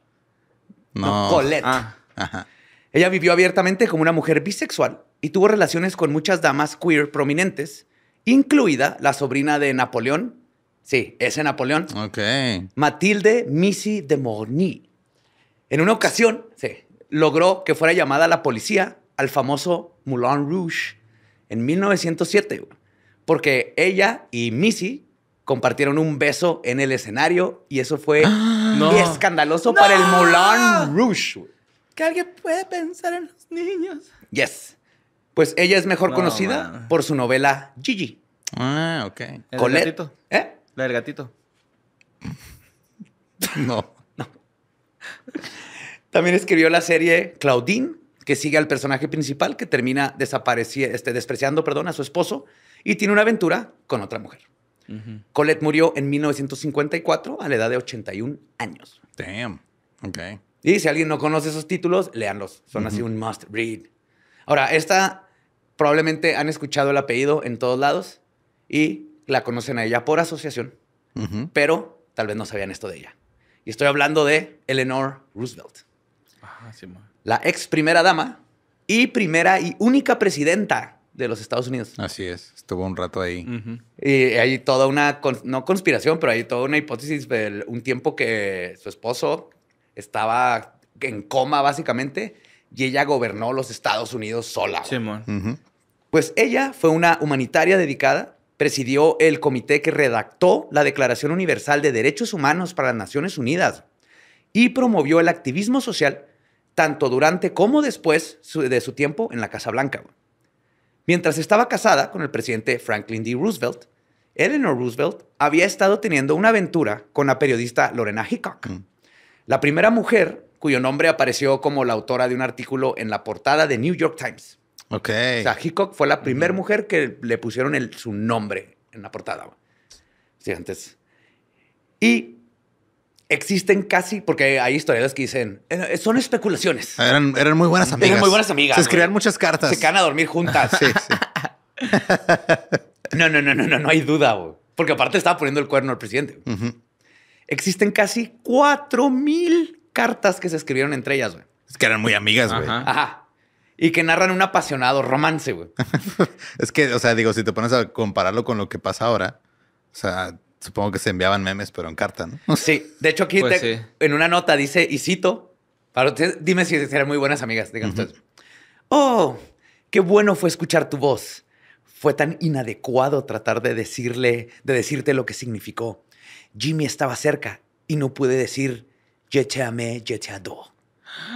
Speaker 3: No. Colette. Ah. Ajá.
Speaker 2: Ella vivió abiertamente como una mujer bisexual y tuvo relaciones con muchas damas queer prominentes, incluida la sobrina de Napoleón. Sí, ese Napoleón. Ok. Matilde Missy de Morny. En una ocasión, sí, logró que fuera llamada la policía al famoso Moulin Rouge en 1907, porque ella y Missy compartieron un beso en el escenario y eso fue [GASPS] escandaloso para el Moulin Rouge
Speaker 1: que alguien puede pensar en los niños.
Speaker 2: Yes. Pues ella es mejor conocida por su novela
Speaker 1: Gigi.
Speaker 3: Ah, ok.
Speaker 2: Colette? gatito? ¿Eh? La del gatito. [LAUGHS] No. no. También escribió la serie Claudine, que sigue al personaje principal que termina este, despreciando perdón, a su esposo y tiene una aventura con otra mujer. Colette murió en 1954 a la edad de 81 años. Damn. Ok. Y si alguien no conoce esos títulos, léanlos. Son así un must read. Ahora, esta probablemente han escuchado el apellido en todos lados y la conocen a ella por asociación, pero tal vez no sabían esto de ella. Y estoy hablando de Eleanor Roosevelt. Ah, sí, la ex primera dama y primera y única presidenta de los Estados Unidos. Así es, estuvo un rato ahí. Y hay toda una, no conspiración, pero hay toda una hipótesis de un tiempo que su esposo, estaba en coma básicamente y ella gobernó los Estados Unidos sola. Sí, Pues ella fue una humanitaria dedicada, presidió el comité que redactó la Declaración Universal de Derechos Humanos para las Naciones Unidas y promovió el activismo social tanto durante como después de su tiempo en la Casa Blanca. Mientras estaba casada con el presidente Franklin D. Roosevelt, Eleanor Roosevelt había estado teniendo una aventura con la periodista Lorena Hickok. La primera mujer cuyo nombre apareció como la autora de un artículo en la portada de New York Times. Ok. O sea, Hickok fue la primera mujer que le pusieron su nombre en la portada. Sí, antes. Y existen casi, porque hay historiadores que dicen, eh, son especulaciones.
Speaker 3: Eran, muy buenas amigas. Eran muy buenas amigas. Se escribían muchas cartas. Se quedan a
Speaker 2: dormir juntas. [LAUGHS] sí, sí. [LAUGHS] no, no, no, no, no, hay duda, porque aparte estaba poniendo el cuerno al presidente existen casi 4.000 cartas que se escribieron entre ellas, güey.
Speaker 3: Es que eran muy amigas,
Speaker 2: güey. Ajá. Y que narran un apasionado romance, güey. [LAUGHS]
Speaker 3: es que, o sea, digo, si te pones a compararlo con lo que pasa ahora, o sea, supongo que se enviaban memes, pero en carta, ¿no? [LAUGHS] sí.
Speaker 2: De hecho, aquí pues en una nota dice, y cito, para dime si eran muy buenas amigas, digan ustedes. Oh, qué bueno fue escuchar tu voz. Fue tan inadecuado tratar de decirle, de decirte lo que significó. Jimmy estaba cerca y no pude decir Je te amé, te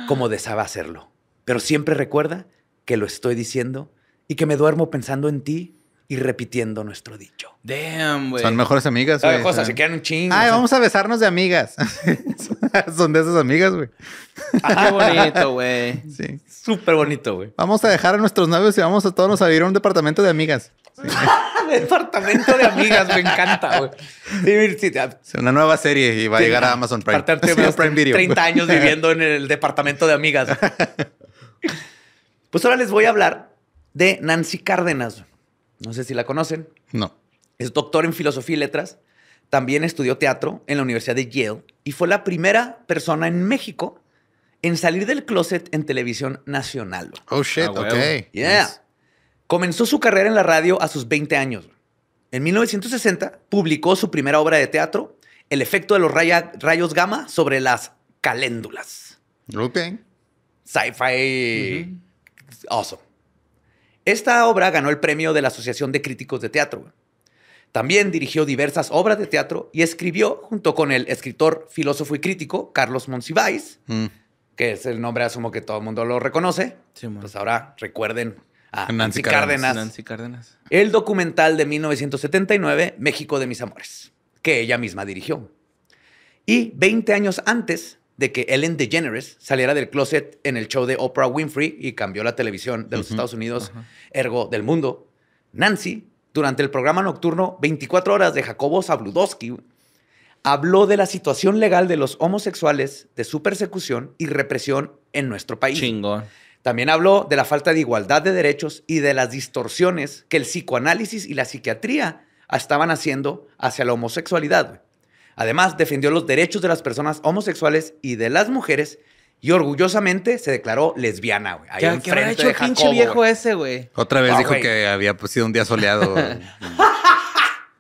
Speaker 2: como deseaba hacerlo. Pero siempre recuerda que lo estoy diciendo y que me duermo pensando en ti y repitiendo
Speaker 3: nuestro dicho.
Speaker 2: Damn, güey. Son mejores amigas, güey. Cosas, se quedan un chingo. Ay, vamos
Speaker 3: a besarnos de amigas. [LAUGHS] Son de esas amigas, güey. Ah, bonito, güey. Sí. Súper bonito, güey. Vamos a dejar a nuestros novios y vamos a todos a vivir a un departamento de amigas. [LAUGHS]
Speaker 2: departamento de amigas, me encanta, güey. Sí,
Speaker 3: sí, una nueva serie y va a llegar a Amazon Prime. Prime Video. 30 años [LAUGHS] viviendo en el departamento de amigas.
Speaker 2: Pues ahora les voy a hablar de Nancy Cárdenas. No sé si la conocen. No. Es doctor en filosofía y letras. También estudió teatro en la Universidad de Yale y fue la primera persona en México en salir del closet en televisión nacional.
Speaker 3: Oh shit, ah, ok.
Speaker 2: Yeah. Comenzó su carrera en la radio a sus 20 años. En 1960 publicó su primera obra de teatro, El efecto de los rayos gamma sobre las caléndulas. Ok. Sci-fi. Awesome. Esta obra ganó el premio de la Asociación de Críticos de Teatro. También dirigió diversas obras de teatro y escribió junto con el escritor, filósofo y crítico Carlos Monsiváis, mm. que es el nombre, asumo que todo el mundo lo reconoce. pues ahora recuerden a Nancy Cárdenas. Nancy Cárdenas. El documental de 1979, México de mis amores, que ella misma dirigió. Y 20 años antes de que Ellen DeGeneres saliera del closet en el show de Oprah Winfrey y cambió la televisión de los Estados Unidos, ergo del mundo. Nancy, durante el programa nocturno 24 horas de Jacobo Zabludowski, habló de la situación legal de los homosexuales, de su persecución y represión en nuestro país. También habló de la falta de igualdad de derechos y de las distorsiones que el psicoanálisis y la psiquiatría estaban haciendo hacia la homosexualidad. Además, defendió los derechos de las personas homosexuales y de las mujeres y orgullosamente se declaró lesbiana, Ahí ¿Qué, hecho el pinche
Speaker 1: viejo ese, güey? Otra vez dijo que había pues, sido un día soleado. [LAUGHS]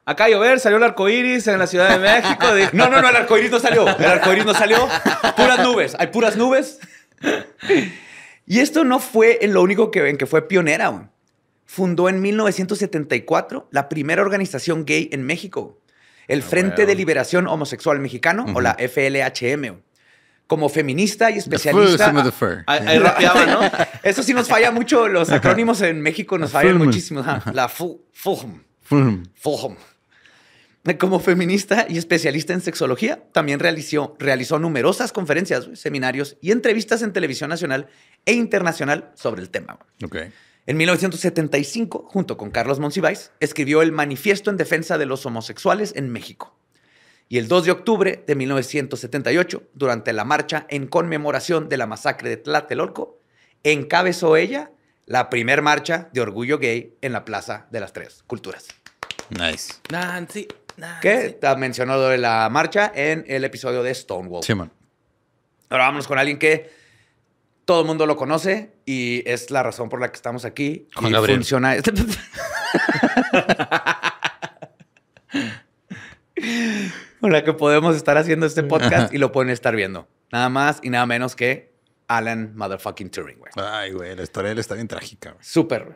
Speaker 1: Acá llover, salió el arco en la Ciudad de México. [LAUGHS] No, no, no, el arcoíris no salió. El arcoíris no salió. Puras nubes. Hay puras nubes. Y esto
Speaker 2: no fue lo único que, en que fue pionera. Fundó en 1974 la primera organización gay en México el ah, Frente de Liberación Homosexual Mexicano, o la FLHM. Como feminista y especialista. Ah, ahí rapeaba, ¿no? [LAUGHS] Eso sí nos falla mucho, los acrónimos en México nos ah, fallan muchísimo. La FUHM.
Speaker 3: FUHM.
Speaker 2: Como feminista y especialista en sexología, también realizó, realizó numerosas conferencias, seminarios y entrevistas en televisión nacional e internacional sobre el tema. Okay. En 1975, junto con Carlos Monsiváis, escribió el Manifiesto en Defensa de los Homosexuales en México. Y el 2 de octubre de 1978, durante la marcha en conmemoración de la masacre de Tlatelolco, encabezó ella la primera marcha de orgullo gay en la Plaza de las Tres Culturas.
Speaker 1: Nice. Nancy, Nancy. Que
Speaker 2: de la marcha en el episodio de Stonewall. Sí, man. Ahora vámonos con alguien que todo el mundo lo conoce y es la razón por la que estamos aquí. Juan y funciona. [LAUGHS] por la que podemos estar haciendo este podcast y lo pueden estar viendo. Nada más y nada menos que Alan motherfucking Turing, güey. Ay, güey, la historia de él está bien trágica. Güey. Súper,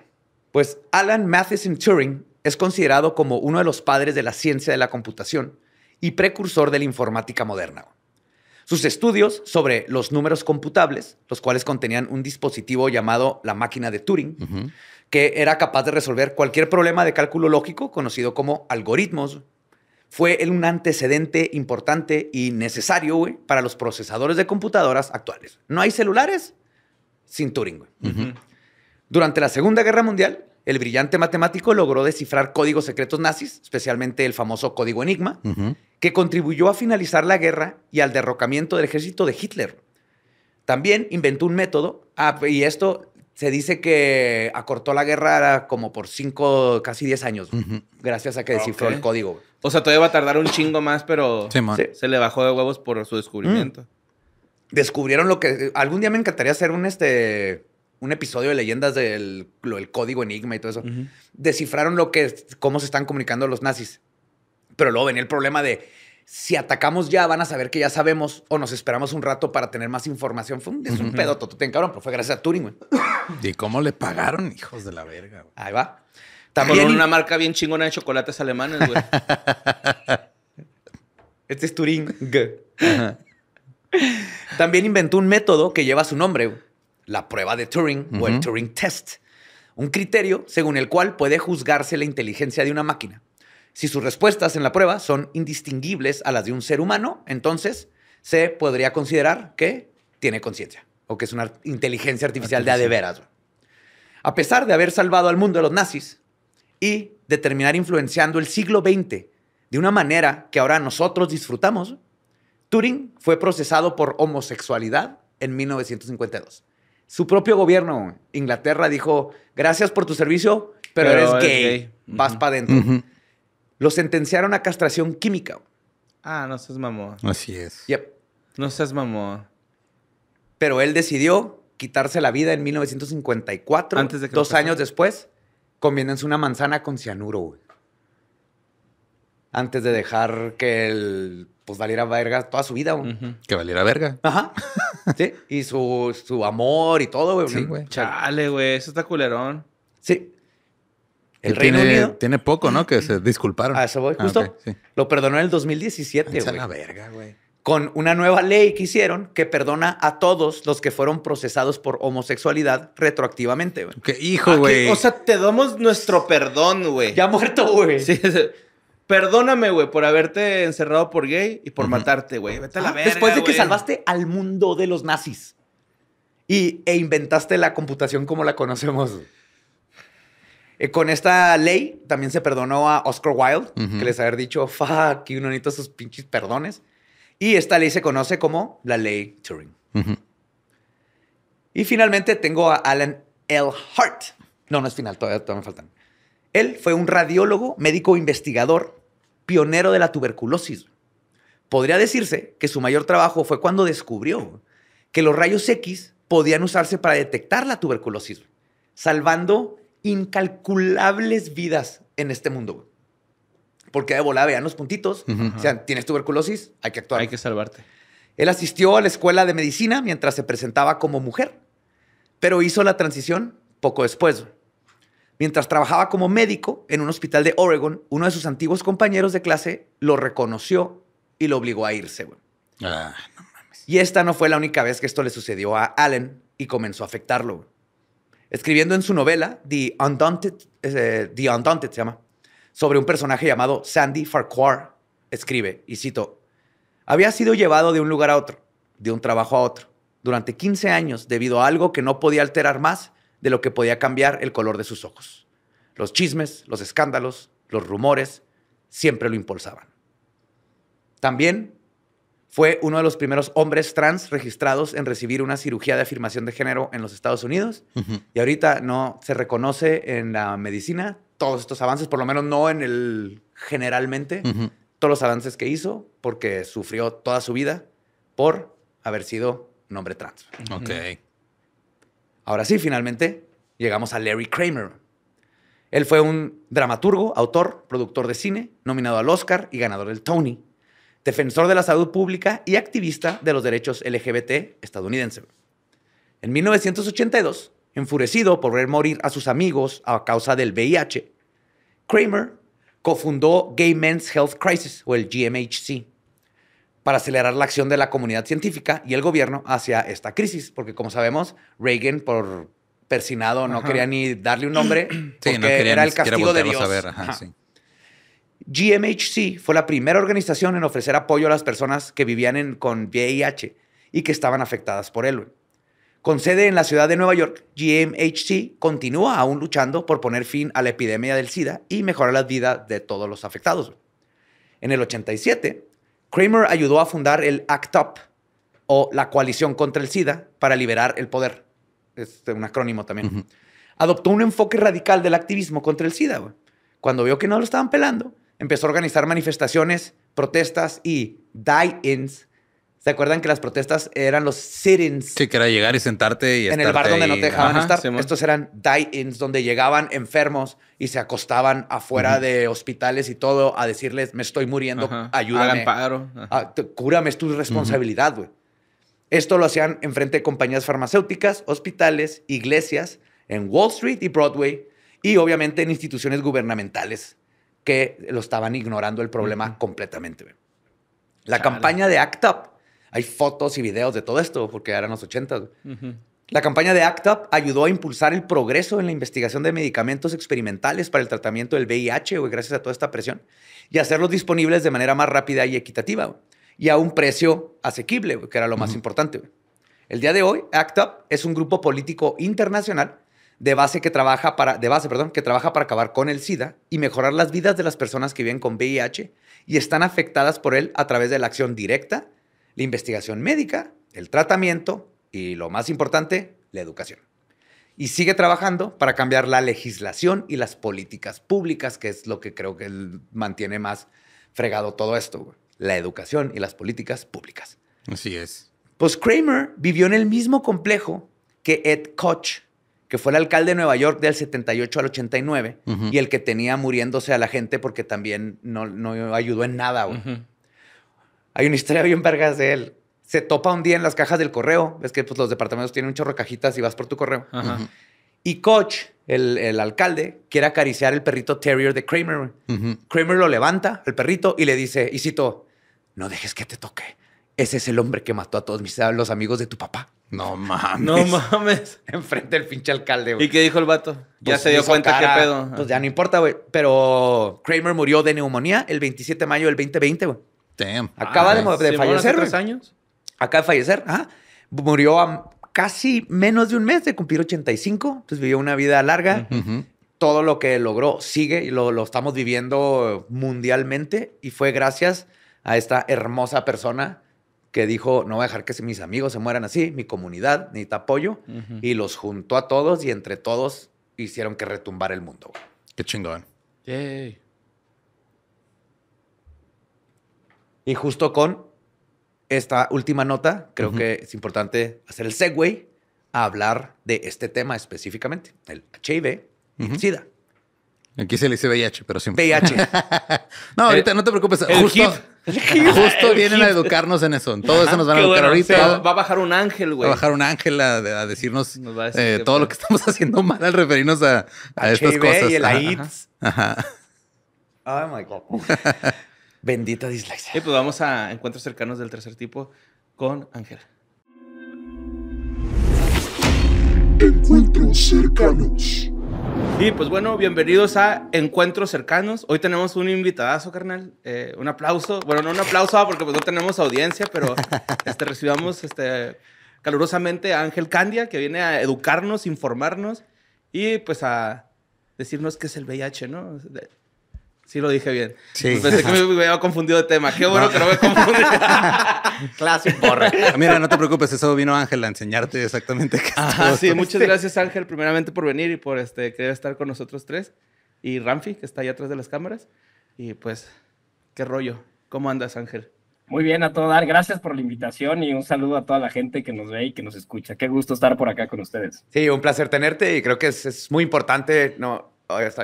Speaker 2: Pues Alan Matheson Turing es considerado como uno de los padres de la ciencia de la computación y precursor de la informática moderna. Sus estudios sobre los números computables, los cuales contenían un dispositivo llamado la máquina de Turing, que era capaz de resolver cualquier problema de cálculo lógico conocido como algoritmos, fue un antecedente importante y necesario para los procesadores de computadoras actuales. No hay celulares sin Turing. Durante la Segunda Guerra Mundial, el brillante matemático logró descifrar códigos secretos nazis, especialmente el famoso código Enigma, que contribuyó a finalizar la guerra y al derrocamiento del ejército de Hitler. También inventó un método, ah, y esto se dice que acortó la guerra como por cinco, casi diez años,
Speaker 1: gracias a que descifró el código. O sea, todavía va a tardar un chingo más, pero se le bajó de huevos por su descubrimiento. Mm. Descubrieron lo que... Algún día me encantaría hacer un este
Speaker 2: un episodio de leyendas del el código enigma y todo eso. Descifraron lo que, cómo se están comunicando los nazis. Pero luego venía el problema de si atacamos ya, van a saber que ya sabemos o nos esperamos un rato para tener más información. Fue un, es un pedo, te cabrón, pero fue gracias a Turing, güey. ¿Y cómo le pagaron, hijos de la verga? Ahí va.
Speaker 1: También una marca bien chingona de chocolates alemanes, güey. [LAUGHS]
Speaker 2: este es Turing. También inventó un método que lleva su nombre, güey la prueba de Turing o el Turing Test, un criterio según el cual puede juzgarse la inteligencia de una máquina. Si sus respuestas en la prueba son indistinguibles a las de un ser humano, entonces se podría considerar que tiene conciencia o que es una inteligencia artificial, de adeveras. A pesar de haber salvado al mundo de los nazis y de terminar influenciando el siglo XX de una manera que ahora nosotros disfrutamos, Turing fue procesado por homosexualidad en 1952. Su propio gobierno, Inglaterra, dijo, gracias por tu servicio, pero, eres, gay. Vas para adentro. Lo sentenciaron a castración química. Ah, no seas mamón.
Speaker 3: Así es.
Speaker 2: Yep. No seas mamón. Pero él decidió quitarse la vida en 1954. dos años después, comiéndose una manzana con cianuro, antes de dejar que él, pues valiera verga toda su vida.
Speaker 3: Que valiera verga.
Speaker 1: Ajá. [LAUGHS] sí. Y su, amor y todo, güey. Sí, güey. Chale, güey. Eso está culerón. Sí.
Speaker 3: El Reino tiene, poco, ¿no? Que se disculparon. Ah, eso voy. Ah, justo.
Speaker 1: Lo perdonó en el 2017, güey. Es la verga, güey. Con
Speaker 2: una nueva ley que hicieron que perdona a todos los que fueron procesados por homosexualidad
Speaker 1: retroactivamente, güey. ¡Qué hijo, ah, güey! O sea, te damos nuestro perdón, güey. Ya muerto, güey. Sí, [LAUGHS] Perdóname, güey, por haberte encerrado por gay y por matarte, güey. Vete ah, Después de que salvaste al mundo de los nazis y, e inventaste la
Speaker 2: computación como la conocemos. Eh, con esta ley también se perdonó a Oscar Wilde, que les haber dicho, fuck, y uno necesita sus pinches perdones. Y esta ley se conoce como la ley Turing. Y finalmente tengo a Alan L. Hart. No, no es final, todavía me faltan. Él fue un radiólogo, médico investigador, pionero de la tuberculosis. Podría decirse que su mayor trabajo fue cuando descubrió que los rayos X podían usarse para detectar la tuberculosis, salvando incalculables vidas en este mundo. Porque de volada vean los puntitos. O sea, tienes tuberculosis, hay que actuar. Hay que salvarte. Él asistió a la escuela de medicina mientras se presentaba como mujer, pero hizo la transición poco después. Mientras trabajaba como médico en un hospital de Oregon, uno de sus antiguos compañeros de clase lo reconoció y lo obligó a irse. Ah, y esta no fue la única vez que esto le sucedió a Allen y comenzó a afectarlo. Escribiendo en su novela The Undaunted, eh, The Undaunted se llama, sobre un personaje llamado Sandy Farquhar, escribe, y cito, había sido llevado de un lugar a otro, de un trabajo a otro, durante 15 años debido a algo que no podía alterar más de lo que podía cambiar el color de sus ojos. Los chismes, los escándalos, los rumores, siempre lo impulsaban. También fue uno de los primeros hombres trans registrados en recibir una cirugía de afirmación de género en los Estados Unidos. Y ahorita no se reconoce en la medicina todos estos avances, por lo menos no en el generalmente, todos los avances que hizo, porque sufrió toda su vida por haber sido un hombre trans. Ok. Ahora sí, finalmente llegamos a Larry Kramer. Él fue un dramaturgo, autor, productor de cine, nominado al Oscar y ganador del Tony, defensor de la salud pública y activista de los derechos LGBT estadounidense. En 1982, enfurecido por ver morir a sus amigos a causa del VIH, Kramer cofundó Gay Men's Health Crisis, o el GMHC, para acelerar la acción de la comunidad científica y el gobierno hacia esta crisis, porque como sabemos, Reagan por persinado no quería ni darle un nombre [CLEARS THROAT] porque era el castigo de Dios. GMHC fue la primera organización en ofrecer apoyo a las personas que vivían con VIH y que estaban afectadas por él. Con sede en la ciudad de Nueva York, GMHC continúa aún luchando por poner fin a la epidemia del SIDA y mejorar la vida de todos los afectados. En el 87, Kramer ayudó a fundar el ACT UP o la coalición contra el SIDA para liberar el poder. Es un acrónimo también. Adoptó un enfoque radical del activismo contra el SIDA. Cuando vio que no lo estaban pelando, empezó a organizar manifestaciones, protestas y die-ins ¿Se acuerdan que las protestas eran los sit-ins?
Speaker 3: Sí, que era llegar y sentarte y En el bar donde no te dejaban estar.
Speaker 2: Estos eran die-ins, donde llegaban enfermos y se acostaban afuera de hospitales y todo a decirles, me estoy muriendo, ayúdame. paro. Ah, cúrame, es tu responsabilidad, güey. Esto lo hacían enfrente de compañías farmacéuticas, hospitales, iglesias, en Wall Street y Broadway, y obviamente en instituciones gubernamentales que lo estaban ignorando el problema completamente. La campaña de ACT UP hay fotos y videos de todo esto, porque eran los 80. La campaña de ACT UP ayudó a impulsar el progreso en la investigación de medicamentos experimentales para el tratamiento del VIH, gracias a toda esta presión, y hacerlos disponibles de manera más rápida y equitativa, y a un precio asequible, que era lo más importante. El día de hoy, ACT UP es un grupo político internacional de base que trabaja para de base, perdón, que trabaja para acabar con el SIDA y mejorar las vidas de las personas que viven con VIH y están afectadas por él a través de la acción directa la investigación médica, el tratamiento y, lo más importante, la educación. Y sigue trabajando para cambiar la legislación y las políticas públicas, que es lo que creo que mantiene más fregado todo esto, la educación y las políticas públicas. Así es. Pues Kramer vivió en el mismo complejo que Ed Koch, que fue el alcalde de Nueva York del 78 al 89 y el que tenía muriéndose a la gente porque también no, ayudó en nada. Hay una historia bien vergas de él. Se topa un día en las cajas del correo. Ves que pues, los departamentos tienen un chorro de cajitas y vas por tu correo. Y coach, el, alcalde, quiere acariciar el perrito terrier de Kramer. Kramer lo levanta, el perrito, y le dice, y cito, no dejes que te toque. Ese es el hombre que mató a todos mis los amigos de tu papá. No [LAUGHS] mames. No mames. Enfrente el pinche
Speaker 1: alcalde, ¿Y qué dijo el vato? ya pues se dio cuenta qué pedo. Pues
Speaker 2: ya no importa, güey. Pero Kramer murió de neumonía el 27 de mayo del 2020, güey. Acaba de, ah, fallecer. ¿Tres años? Acaba de fallecer. murió a casi menos de un mes de cumplir 85. Entonces pues vivió una vida larga. Todo lo que logró sigue y lo, estamos viviendo mundialmente. Y fue gracias a esta hermosa persona que dijo, no voy a dejar que mis amigos se mueran así, mi comunidad te apoyo. Y los juntó a todos y entre todos hicieron que retumbar el mundo.
Speaker 3: Qué chingón.
Speaker 1: Yay.
Speaker 2: Y justo con esta última nota, creo que es importante hacer el segue a hablar de este tema específicamente, el HIV
Speaker 3: y el SIDA. Aquí se le dice VIH, pero siempre. VIH.
Speaker 2: [LAUGHS] no,
Speaker 1: ahorita eh, no te preocupes. Justo, justo vienen a educarnos en eso. todo eso nos van a educar ahorita. Va a bajar un ángel, güey. Va a bajar
Speaker 3: un ángel a, decirnos eh, todo lo que estamos [LAUGHS] haciendo mal al referirnos a, estas cosas. Y el AIDS. Ajá.
Speaker 1: Ajá. Oh my God. [LAUGHS] Bendita dislexia. Y pues vamos a encuentros cercanos del tercer tipo con Ángel. Encuentros cercanos. Y pues bueno, bienvenidos a Encuentros Cercanos. Hoy tenemos un invitadazo, carnal. Eh, un aplauso. Bueno, no un aplauso ah, porque pues no tenemos audiencia, pero [LAUGHS] este, recibamos este, calurosamente a Ángel Candia, que viene a educarnos, informarnos y pues a decirnos qué es el VIH, ¿no? Sí lo dije bien. Pues pensé que me, había confundido de tema. Qué bueno no. que no me confundí. [LAUGHS] Clásico. porra! Mira, no te
Speaker 3: preocupes, eso vino Ángel a enseñarte exactamente qué sí, muchas este.
Speaker 1: gracias Ángel primeramente por venir y por este, querer estar con nosotros tres. Y Ramfi, que está allá atrás de las cámaras. Y pues, qué rollo. ¿Cómo andas Ángel?
Speaker 4: Muy bien, a todo dar. Gracias por la invitación y un saludo a toda la gente que nos ve y que nos escucha. Qué gusto estar por acá con ustedes. Sí, un placer
Speaker 2: tenerte y creo que es, es muy importante, ¿no?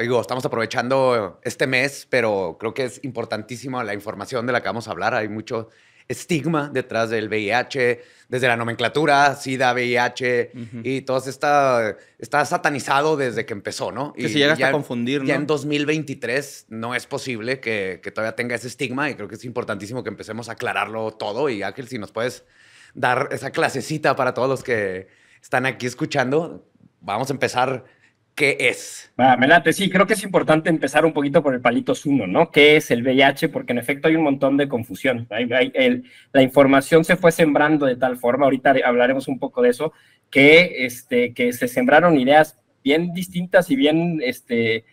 Speaker 2: digo, estamos aprovechando este mes, pero creo que es importantísima la información de la que vamos a hablar. Hay mucho estigma detrás del VIH, desde la nomenclatura, SIDA, VIH, y todo está, está satanizado desde que empezó, ¿no? Que y se llega a confundir, Ya en 2023 no es posible que, que, todavía tenga ese estigma y creo que es importantísimo que empecemos a aclararlo todo. Y Ángel, si nos puedes dar esa clasecita para todos los que están aquí escuchando, vamos a
Speaker 4: empezar ¿qué es? me late, sí, creo que es importante empezar un poquito por el palito sumo, ¿no? ¿Qué es el VIH? Porque en efecto hay un montón de confusión. la información se fue sembrando de tal forma, ahorita hablaremos un poco de eso, este, que, se sembraron ideas bien distintas y bien, este,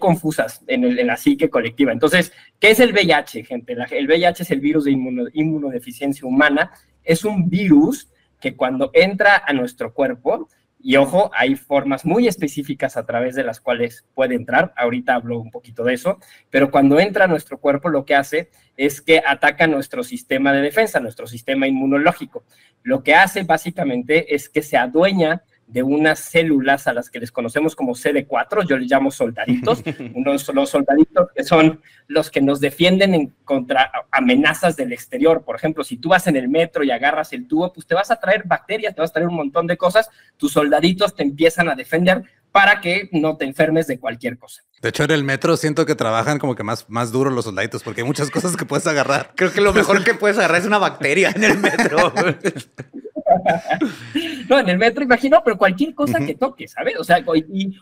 Speaker 4: confusas en, la psique colectiva. Entonces, ¿qué es el VIH, gente? el VIH es el virus de inmunodeficiencia humana. Es un virus que cuando entra a nuestro cuerpo, y ojo, hay formas muy específicas a través de las cuales puede entrar. Ahorita hablo un poquito de eso, pero cuando entra a nuestro cuerpo lo que hace es que ataca nuestro sistema de defensa, nuestro sistema inmunológico. Lo que hace básicamente es que se adueña de unas células a las que les conocemos como CD4, yo les llamo soldaditos, [LAUGHS] unos, los soldaditos que son los que nos defienden en contra amenazas del exterior. Por ejemplo, si tú vas en el metro y agarras el tubo, pues te vas a traer bacterias, te vas a traer un montón de cosas, tus soldaditos te empiezan a defender para que no te enfermes de cualquier cosa.
Speaker 3: De hecho, en el metro siento que trabajan como que más, más duro los soldaditos porque hay muchas cosas que puedes agarrar. Creo
Speaker 4: que lo mejor que puedes agarrar es una bacteria en el metro. [LAUGHS] [LAUGHS] no, en el metro, imagino, pero cualquier cosa que toques, ¿sabes? O sea,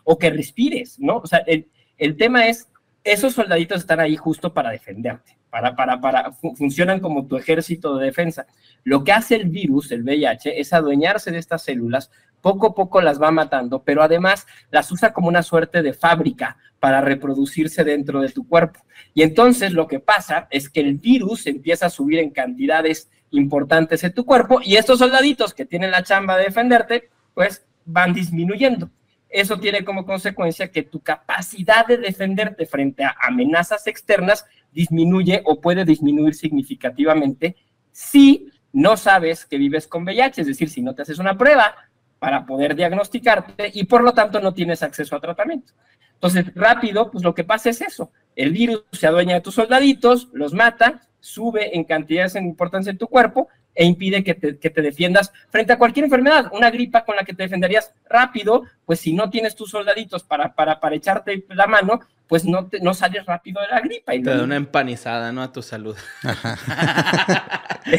Speaker 4: o que respires, ¿no? O sea, el, tema es, esos soldaditos están ahí justo para defenderte, para, para, para, funcionan como tu ejército de defensa. Lo que hace el virus, el VIH, es adueñarse de estas células, poco a poco las va matando, pero además las usa como una suerte de fábrica para reproducirse dentro de tu cuerpo. Y entonces lo que pasa es que el virus empieza a subir en cantidades importantes en tu cuerpo y estos soldaditos que tienen la chamba de defenderte, pues van disminuyendo. Eso tiene como consecuencia que tu capacidad de defenderte frente a amenazas externas disminuye o puede disminuir significativamente si no sabes que vives con VIH, es decir, si no te haces una prueba para poder diagnosticarte y por lo tanto no tienes acceso a tratamiento. Entonces, rápido, pues lo que pasa es eso. El virus se adueña de tus soldaditos, los mata, sube en cantidades en importancia en tu cuerpo e impide que te, defiendas frente a cualquier enfermedad. Una gripa con la que te defenderías rápido, pues si no tienes tus soldaditos para, para, echarte la mano, pues no, te, no sales rápido de la gripa. Y te da una
Speaker 1: empanizada, ¿no? A tu salud. [LAUGHS]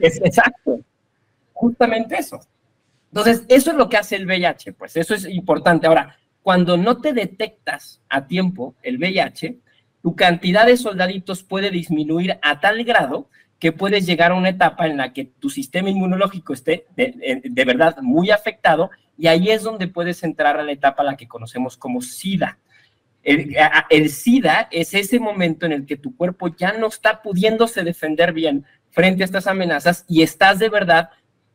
Speaker 4: es, exacto. Justamente eso. Entonces, eso es lo que hace el VIH, pues eso es importante. Ahora, cuando no te detectas a tiempo el VIH, tu cantidad de soldaditos puede disminuir a tal grado que puedes llegar a una etapa en la que tu sistema inmunológico esté de, verdad muy afectado y ahí es donde puedes entrar a la etapa la que conocemos como SIDA. El, SIDA es ese momento en el que tu cuerpo ya no está pudiéndose defender bien frente a estas amenazas y estás de verdad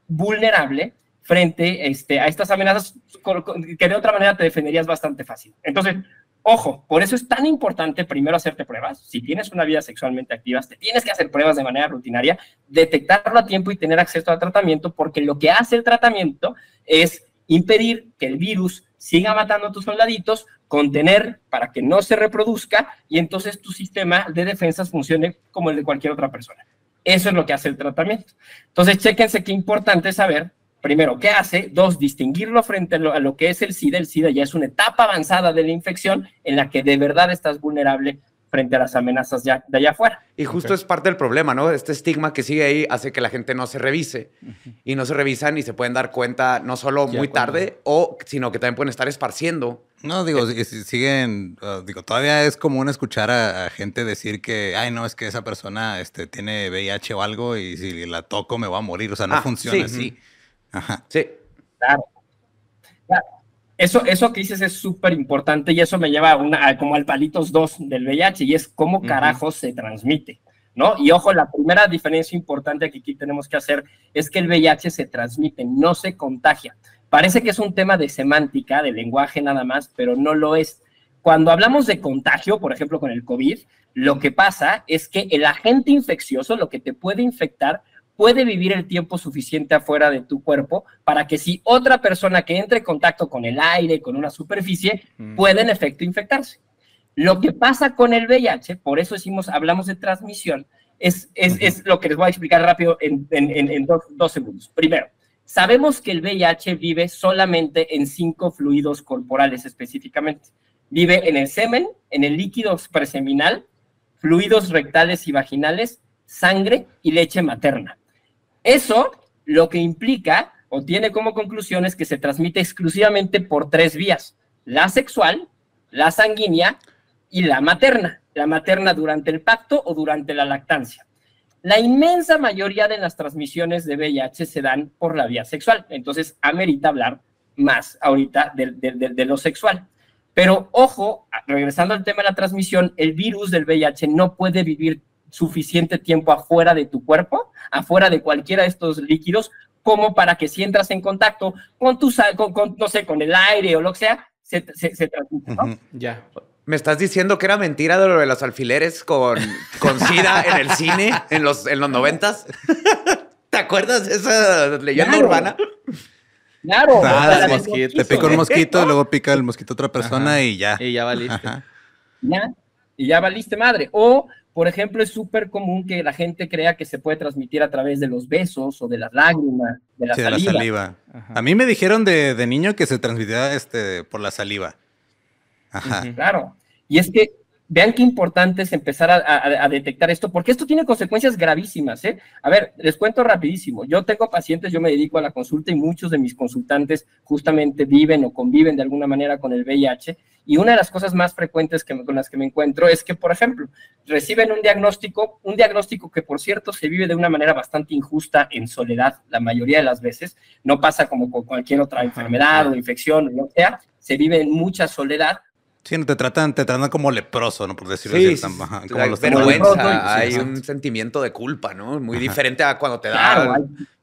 Speaker 4: vulnerable frente este, a estas amenazas que de otra manera te defenderías bastante fácil. Entonces, Ojo, por eso es tan importante primero hacerte pruebas. Si tienes una vida sexualmente activa, te tienes que hacer pruebas de manera rutinaria, detectarlo a tiempo y tener acceso al tratamiento, porque lo que hace el tratamiento es impedir que el virus siga matando a tus soldaditos, contener para que no se reproduzca y entonces tu sistema de defensas funcione como el de cualquier otra persona. Eso es lo que hace el tratamiento. Entonces, chéquense qué importante saber primero, ¿qué hace? Dos, distinguirlo frente a lo, que es el SIDA. El SIDA ya es una etapa avanzada de la infección en la que de verdad estás vulnerable frente a las amenazas de allá afuera. Y justo es
Speaker 2: parte del problema, ¿no? Este estigma que sigue ahí hace que la gente no se revise y no se revisan y se pueden dar cuenta no solo muy tarde, o, sino que también pueden
Speaker 3: estar esparciendo. No, digo, eh, siguen, ah, digo, todavía es común escuchar a, gente decir que, ay, no, es que esa persona este, tiene VIH o algo y si la toco me va a morir, o sea, no ah, funciona así.
Speaker 4: Sí. Ajá. Sí. Claro. Eso, eso que dices es súper importante y eso me lleva a una, como al palitos 2 del VIH y es cómo carajo se transmite, ¿no? Y ojo, la primera diferencia importante que aquí tenemos que hacer es que el VIH se transmite, no se contagia. Parece que es un tema de semántica, de lenguaje nada más, pero no lo es. Cuando hablamos de contagio, por ejemplo, con el COVID, lo que pasa es que el agente infeccioso, lo que te puede infectar, puede vivir el tiempo suficiente afuera de tu cuerpo para que si otra persona que entre en contacto con el aire, con una superficie, pueda en efecto infectarse. Lo que pasa con el VIH, por eso decimos, hablamos de transmisión, es, es, es lo que les voy a explicar rápido en, en, dos, dos segundos. Primero, sabemos que el VIH vive solamente en cinco fluidos corporales específicamente. Vive en el semen, en el líquido preseminal, fluidos rectales y vaginales, sangre y leche materna. Eso lo que implica o tiene como conclusión es que se transmite exclusivamente por tres vías, la sexual, la sanguínea y la materna, la materna durante el pacto o durante la lactancia. La inmensa mayoría de las transmisiones de VIH se dan por la vía sexual, entonces amerita hablar más ahorita de, lo sexual. Pero ojo, regresando al tema de la transmisión, el virus del VIH no puede vivir suficiente tiempo afuera de tu cuerpo, afuera de cualquiera de estos líquidos, como para que si entras en contacto con tu, no sé, con el aire o lo que sea, se, se, transmite, ¿no? Ya.
Speaker 2: ¿Me estás diciendo que era mentira de lo de los alfileres con, con SIDA en el cine en los, en los noventas? [LAUGHS] ¿Te acuerdas
Speaker 4: esa leyenda urbana? Claro. Te pica un [LAUGHS] mosquito, luego
Speaker 3: pica el mosquito a otra persona y ya. Y ya valiste.
Speaker 4: y ya valiste madre. O por ejemplo, es súper común que la gente crea que se puede transmitir a través de los besos o de las lágrimas, de la sí, De la saliva.
Speaker 3: A mí me dijeron de, niño que se transmitía este, por la saliva.
Speaker 4: Ajá. Claro. Y es que Vean qué importante es empezar a, detectar esto, porque esto tiene consecuencias gravísimas. ¿eh? A ver, les cuento rapidísimo. Yo tengo pacientes, yo me dedico a la consulta y muchos de mis consultantes justamente viven o conviven de alguna manera con el VIH. Y una de las cosas más frecuentes que, con las que me encuentro es que, por ejemplo, reciben un diagnóstico, un diagnóstico que, por cierto, se vive de una manera bastante injusta en soledad la mayoría de las veces. No pasa como con cualquier otra enfermedad o infección o sea, se vive en mucha soledad
Speaker 3: Sí, te tratan, te tratan como leproso, ¿no? Por decirlo así. como hay vergüenza, hay un
Speaker 2: sentimiento de culpa, ¿no? Muy diferente a cuando te da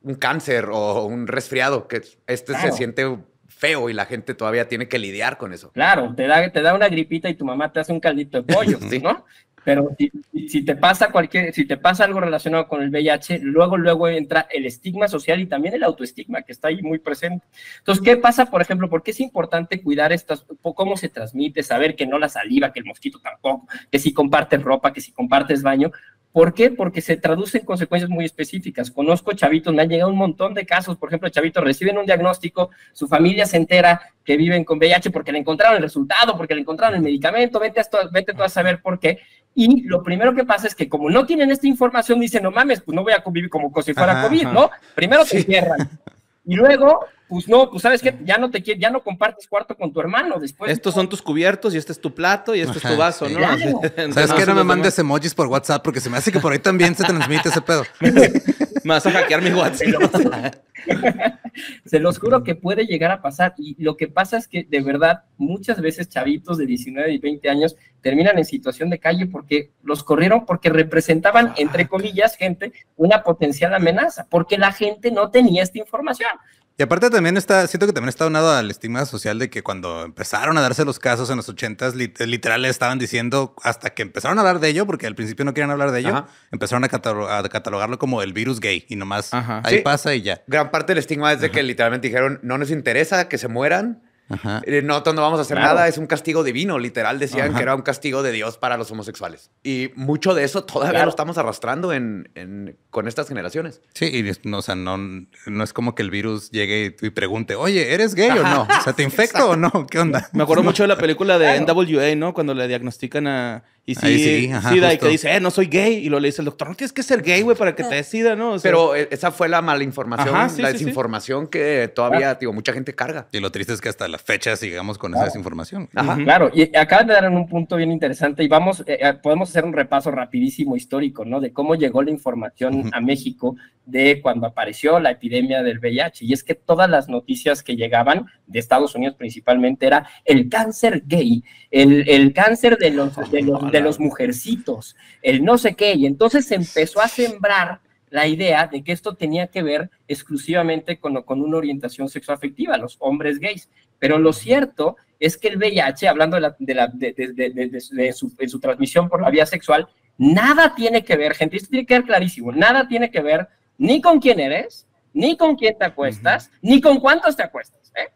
Speaker 2: un cáncer o un resfriado, que este se siente feo y la gente todavía tiene
Speaker 4: que lidiar con eso. Claro, te da, te da una gripita y tu mamá te hace un caldito de pollo, ¿no? Pero si, te pasa cualquier, si te pasa algo relacionado con el VIH, luego, luego entra el estigma social y también el autoestigma que está ahí muy presente. Entonces, ¿qué pasa, por ejemplo? ¿Por qué es importante cuidar estas, cómo se transmite, saber que no la saliva, que el mosquito tampoco, que si compartes ropa, que si compartes baño? ¿Por qué? Porque se traducen consecuencias muy específicas. Conozco chavitos, me han llegado un montón de casos, por ejemplo, chavitos reciben un diagnóstico, su familia se entera que viven con VIH porque le encontraron el resultado, porque le encontraron el medicamento, vete a, vete tú a saber por qué y lo primero que pasa es que como no tienen esta información, dicen, no mames, pues no voy a convivir como si fuera COVID, ¿no? Primero se cierran. Y luego pues no, pues sabes que ya no te ya no compartes cuarto con tu hermano después.
Speaker 1: Estos son tus cubiertos y este es tu plato y este es tu vaso, ¿no? sabes que no me mandes
Speaker 3: emojis por WhatsApp porque se me hace que por ahí también se transmite ese pedo. [LAUGHS]
Speaker 1: me vas a hackear mi
Speaker 4: WhatsApp. [LAUGHS] se los juro que puede llegar a pasar. Y lo que pasa es que de verdad muchas veces chavitos de 19 y 20 años terminan en situación de calle porque los corrieron porque representaban, entre comillas, gente, una potencial amenaza, porque la gente no tenía esta información.
Speaker 3: Y aparte también está, siento que también está unado al estigma social de que cuando empezaron a darse los casos en los ochentas, literal estaban diciendo hasta que empezaron a hablar de ello, porque al principio no querían hablar de ello, empezaron a, catalogarlo como el virus gay y nomás ahí pasa y ya. Gran parte del estigma es de que literalmente dijeron no nos interesa que se mueran, eh,
Speaker 2: no, no vamos a hacer nada, es un castigo divino, literal decían que era un castigo de Dios para los homosexuales. Y mucho de eso todavía lo estamos arrastrando en, con estas generaciones.
Speaker 3: Sí, y no, no, es como que el virus llegue y, pregunte,
Speaker 1: oye, ¿eres gay o no? O sea, ¿te infecto o no? ¿Qué onda? Me acuerdo [LAUGHS] mucho de la película de NWA, ¿no? Cuando le diagnostican a y sí, sí, y que dice, eh, no soy gay. Y lo le dice el doctor, no tienes que ser gay, güey, para que te decida, ¿no? Pero eh, esa fue la mala
Speaker 3: información, la
Speaker 2: desinformación que todavía, digo, mucha gente carga.
Speaker 3: Y lo triste es que hasta la fecha sigamos con esa desinformación. Ajá. Claro,
Speaker 4: y acaban de dar un punto bien interesante y vamos, eh, eh, podemos hacer un repaso rapidísimo histórico, ¿no? De cómo llegó la información a México de cuando apareció la epidemia del VIH. Y es que todas las noticias que llegaban de Estados Unidos principalmente era el cáncer gay, el, cáncer De los [LAUGHS] de los mujercitos, el no sé qué, y entonces se empezó a sembrar la idea de que esto tenía que ver exclusivamente con, con una orientación sexoafectiva, los hombres gays. Pero lo cierto es que el VIH, hablando de, su, transmisión por la vía sexual, nada tiene que ver, gente, esto tiene que quedar clarísimo, nada tiene que ver ni con quién eres, ni con quién te acuestas, ni con cuántos te acuestas. ¿eh?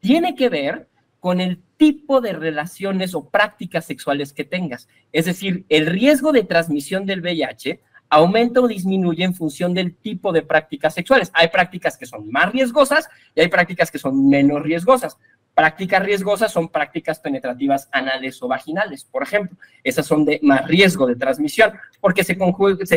Speaker 4: Tiene que ver con el tipo de relaciones o prácticas sexuales que tengas. Es decir, el riesgo de transmisión del VIH aumenta o disminuye en función del tipo de prácticas sexuales. Hay prácticas que son más riesgosas y hay prácticas que son menos riesgosas. Prácticas riesgosas son prácticas penetrativas anales o vaginales, por ejemplo. Esas son de más riesgo de transmisión porque se,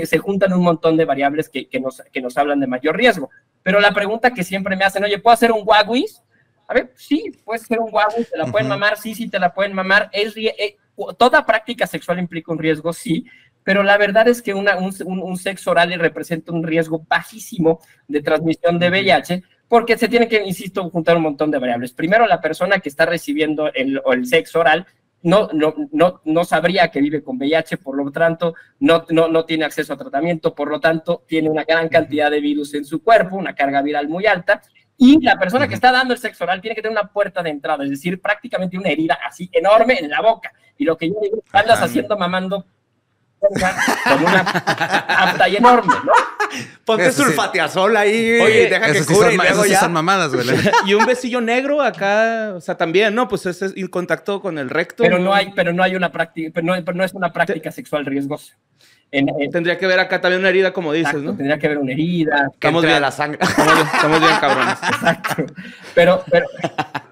Speaker 4: se, juntan un montón de variables que, nos, hablan de mayor riesgo. Pero la pregunta que siempre me hacen, oye, ¿puedo hacer un wagwis? A ver, sí, puede ser un guapo, te la pueden mamar, sí, sí, te la pueden mamar. Es, eh, toda práctica sexual implica un riesgo, sí, pero la verdad es que un, un, sexo oral representa un riesgo bajísimo de transmisión de VIH, porque se tiene que, insisto, juntar un montón de variables. Primero, la persona que está recibiendo el, el sexo oral no, no, sabría que vive con VIH, por lo tanto, no, no, no tiene acceso a tratamiento, por lo tanto, tiene una gran cantidad de virus en su cuerpo, una carga viral muy alta, y la persona que está dando el sexo oral tiene que tener una puerta de entrada, es decir, prácticamente una herida así enorme en la boca. Y lo que yo digo, andas haciendo mamando con una apta y enorme, ¿no? Ponte eso ahí
Speaker 1: Oye, deja que cure y luego ya. mamadas, güey. [LAUGHS] y un besillo negro acá, o sea, también, ¿no? Pues ese es el contacto con el recto. Pero no hay, pero no hay una práctica, pero no, es una práctica sexual riesgosa tendría que ver acá también una herida, como dices, exacto, ¿no? Tendría que ver una herida. Estamos bien, la sangre. Estamos, bien, cabrones. [LAUGHS] Exacto.
Speaker 4: Pero, pero,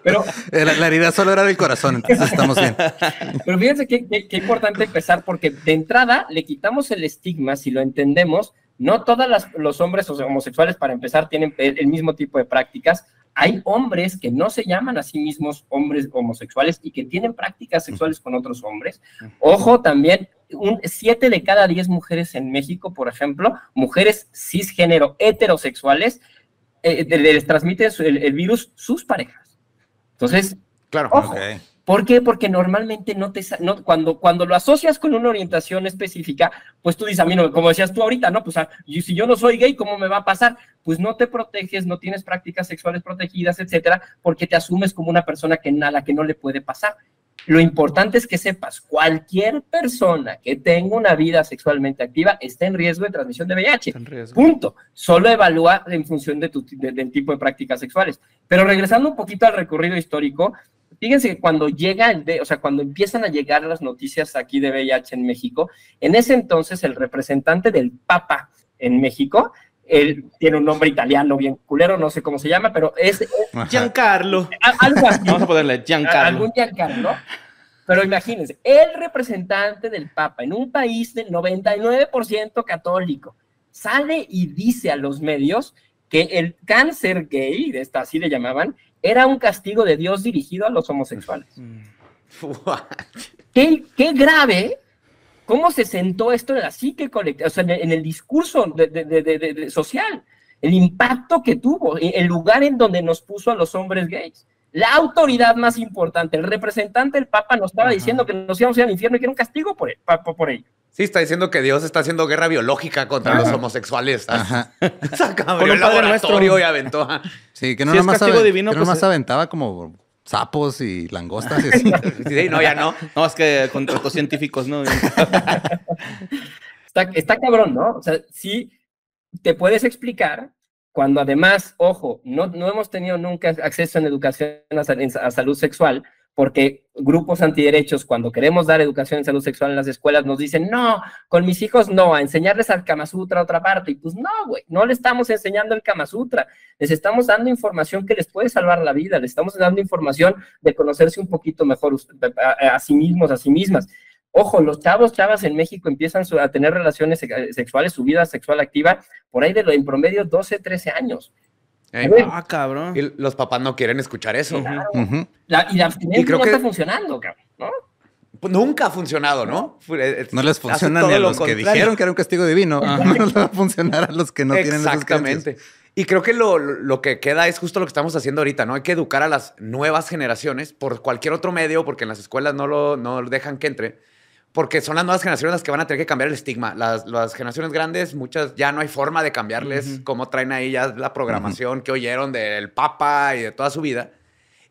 Speaker 4: pero.
Speaker 3: La, herida solo era del corazón, entonces estamos bien.
Speaker 4: [LAUGHS] Pero fíjense qué, qué, importante empezar, porque de entrada le quitamos el estigma, si lo entendemos, no todos los hombres homosexuales, para empezar, tienen el mismo tipo de prácticas. Hay hombres que no se llaman a sí mismos hombres homosexuales y que tienen prácticas sexuales con otros hombres. Ojo también, un, siete de cada diez mujeres en México, por ejemplo, mujeres cisgénero heterosexuales, eh, les transmite el, virus sus parejas. Entonces, claro, ¿Por qué? Porque normalmente no te cuando, cuando lo asocias con una orientación específica, pues tú dices, a mí no, como decías tú ahorita, no, pues ah, si yo no soy gay, ¿cómo me va a pasar? Pues no te proteges, no tienes prácticas sexuales protegidas, etcétera, porque te asumes como una persona que, nada, que no le puede pasar. Lo importante es que sepas, cualquier persona que tenga una vida sexualmente activa está en riesgo de transmisión de VIH. Punto. Solo evalúa en función de del tipo de prácticas sexuales. Pero regresando un poquito al recorrido histórico, fíjense que cuando llegan, o sea, cuando empiezan a llegar las noticias aquí de VIH en México, en ese entonces el representante del Papa en México él tiene un nombre italiano bien culero, no sé cómo se llama, pero es. Giancarlo. Vamos a ponerle Giancarlo. Algún Giancarlo. Pero imagínense, el representante del Papa en un país del 99% católico sale y dice a los medios que el cáncer gay, así le llamaban, era un castigo de Dios dirigido a los homosexuales. Mm. qué grave ¿Cómo se sentó esto en la psique colectiva, o sea, en el, discurso social? El impacto que tuvo, e, el lugar en donde nos puso a los hombres gays. La autoridad más importante, el representante del Papa nos estaba diciendo que nos íbamos a ir al infierno y que era un castigo por, ello. Sí,
Speaker 2: está diciendo que Dios está haciendo guerra biológica contra los homosexuales. [LAUGHS] Con padre nuestro. y aventó.
Speaker 1: Sí, que no divino, más, aventaba como sapos y langostas. Y [LAUGHS] no, ya no. No, es que contrató [LAUGHS] científicos, ¿no?
Speaker 4: está, cabrón, ¿no? O sea, sí te puedes explicar cuando además, ojo, no, hemos tenido nunca acceso en educación a salud sexual, porque grupos antiderechos, cuando queremos dar educación en salud sexual en las escuelas, nos dicen, no, con mis hijos no, a enseñarles al Kama Sutra a otra parte. Y pues no, güey, no le estamos enseñando el Kama Sutra, les estamos dando información que les puede salvar la vida, les estamos dando información de conocerse un poquito mejor a, sí mismos, a sí mismas. Ojo, los chavos, chavas en México empiezan a tener relaciones sexuales, su vida sexual activa, por ahí de lo en promedio 12, 13 años.
Speaker 2: Ah, cabrón. Y los papás no quieren escuchar eso. y
Speaker 4: la no está funcionando,
Speaker 3: pues
Speaker 2: nunca ha funcionado, ¿no? Eh, no les funciona
Speaker 4: a los que
Speaker 3: dijeron que era un castigo divino. [LAUGHS] no les va a funcionar a los que no tienen Exactamente. Y
Speaker 2: creo que lo, que queda es justo lo que estamos haciendo ahorita, ¿no? Hay que educar a las nuevas generaciones por cualquier otro medio, porque en las escuelas no lo no dejan que entre porque son las nuevas generaciones las que van a tener que cambiar el estigma. Las, las generaciones grandes, muchas ya no hay forma de cambiarles como cómo traen ahí ya la programación que oyeron del Papa y de toda su vida.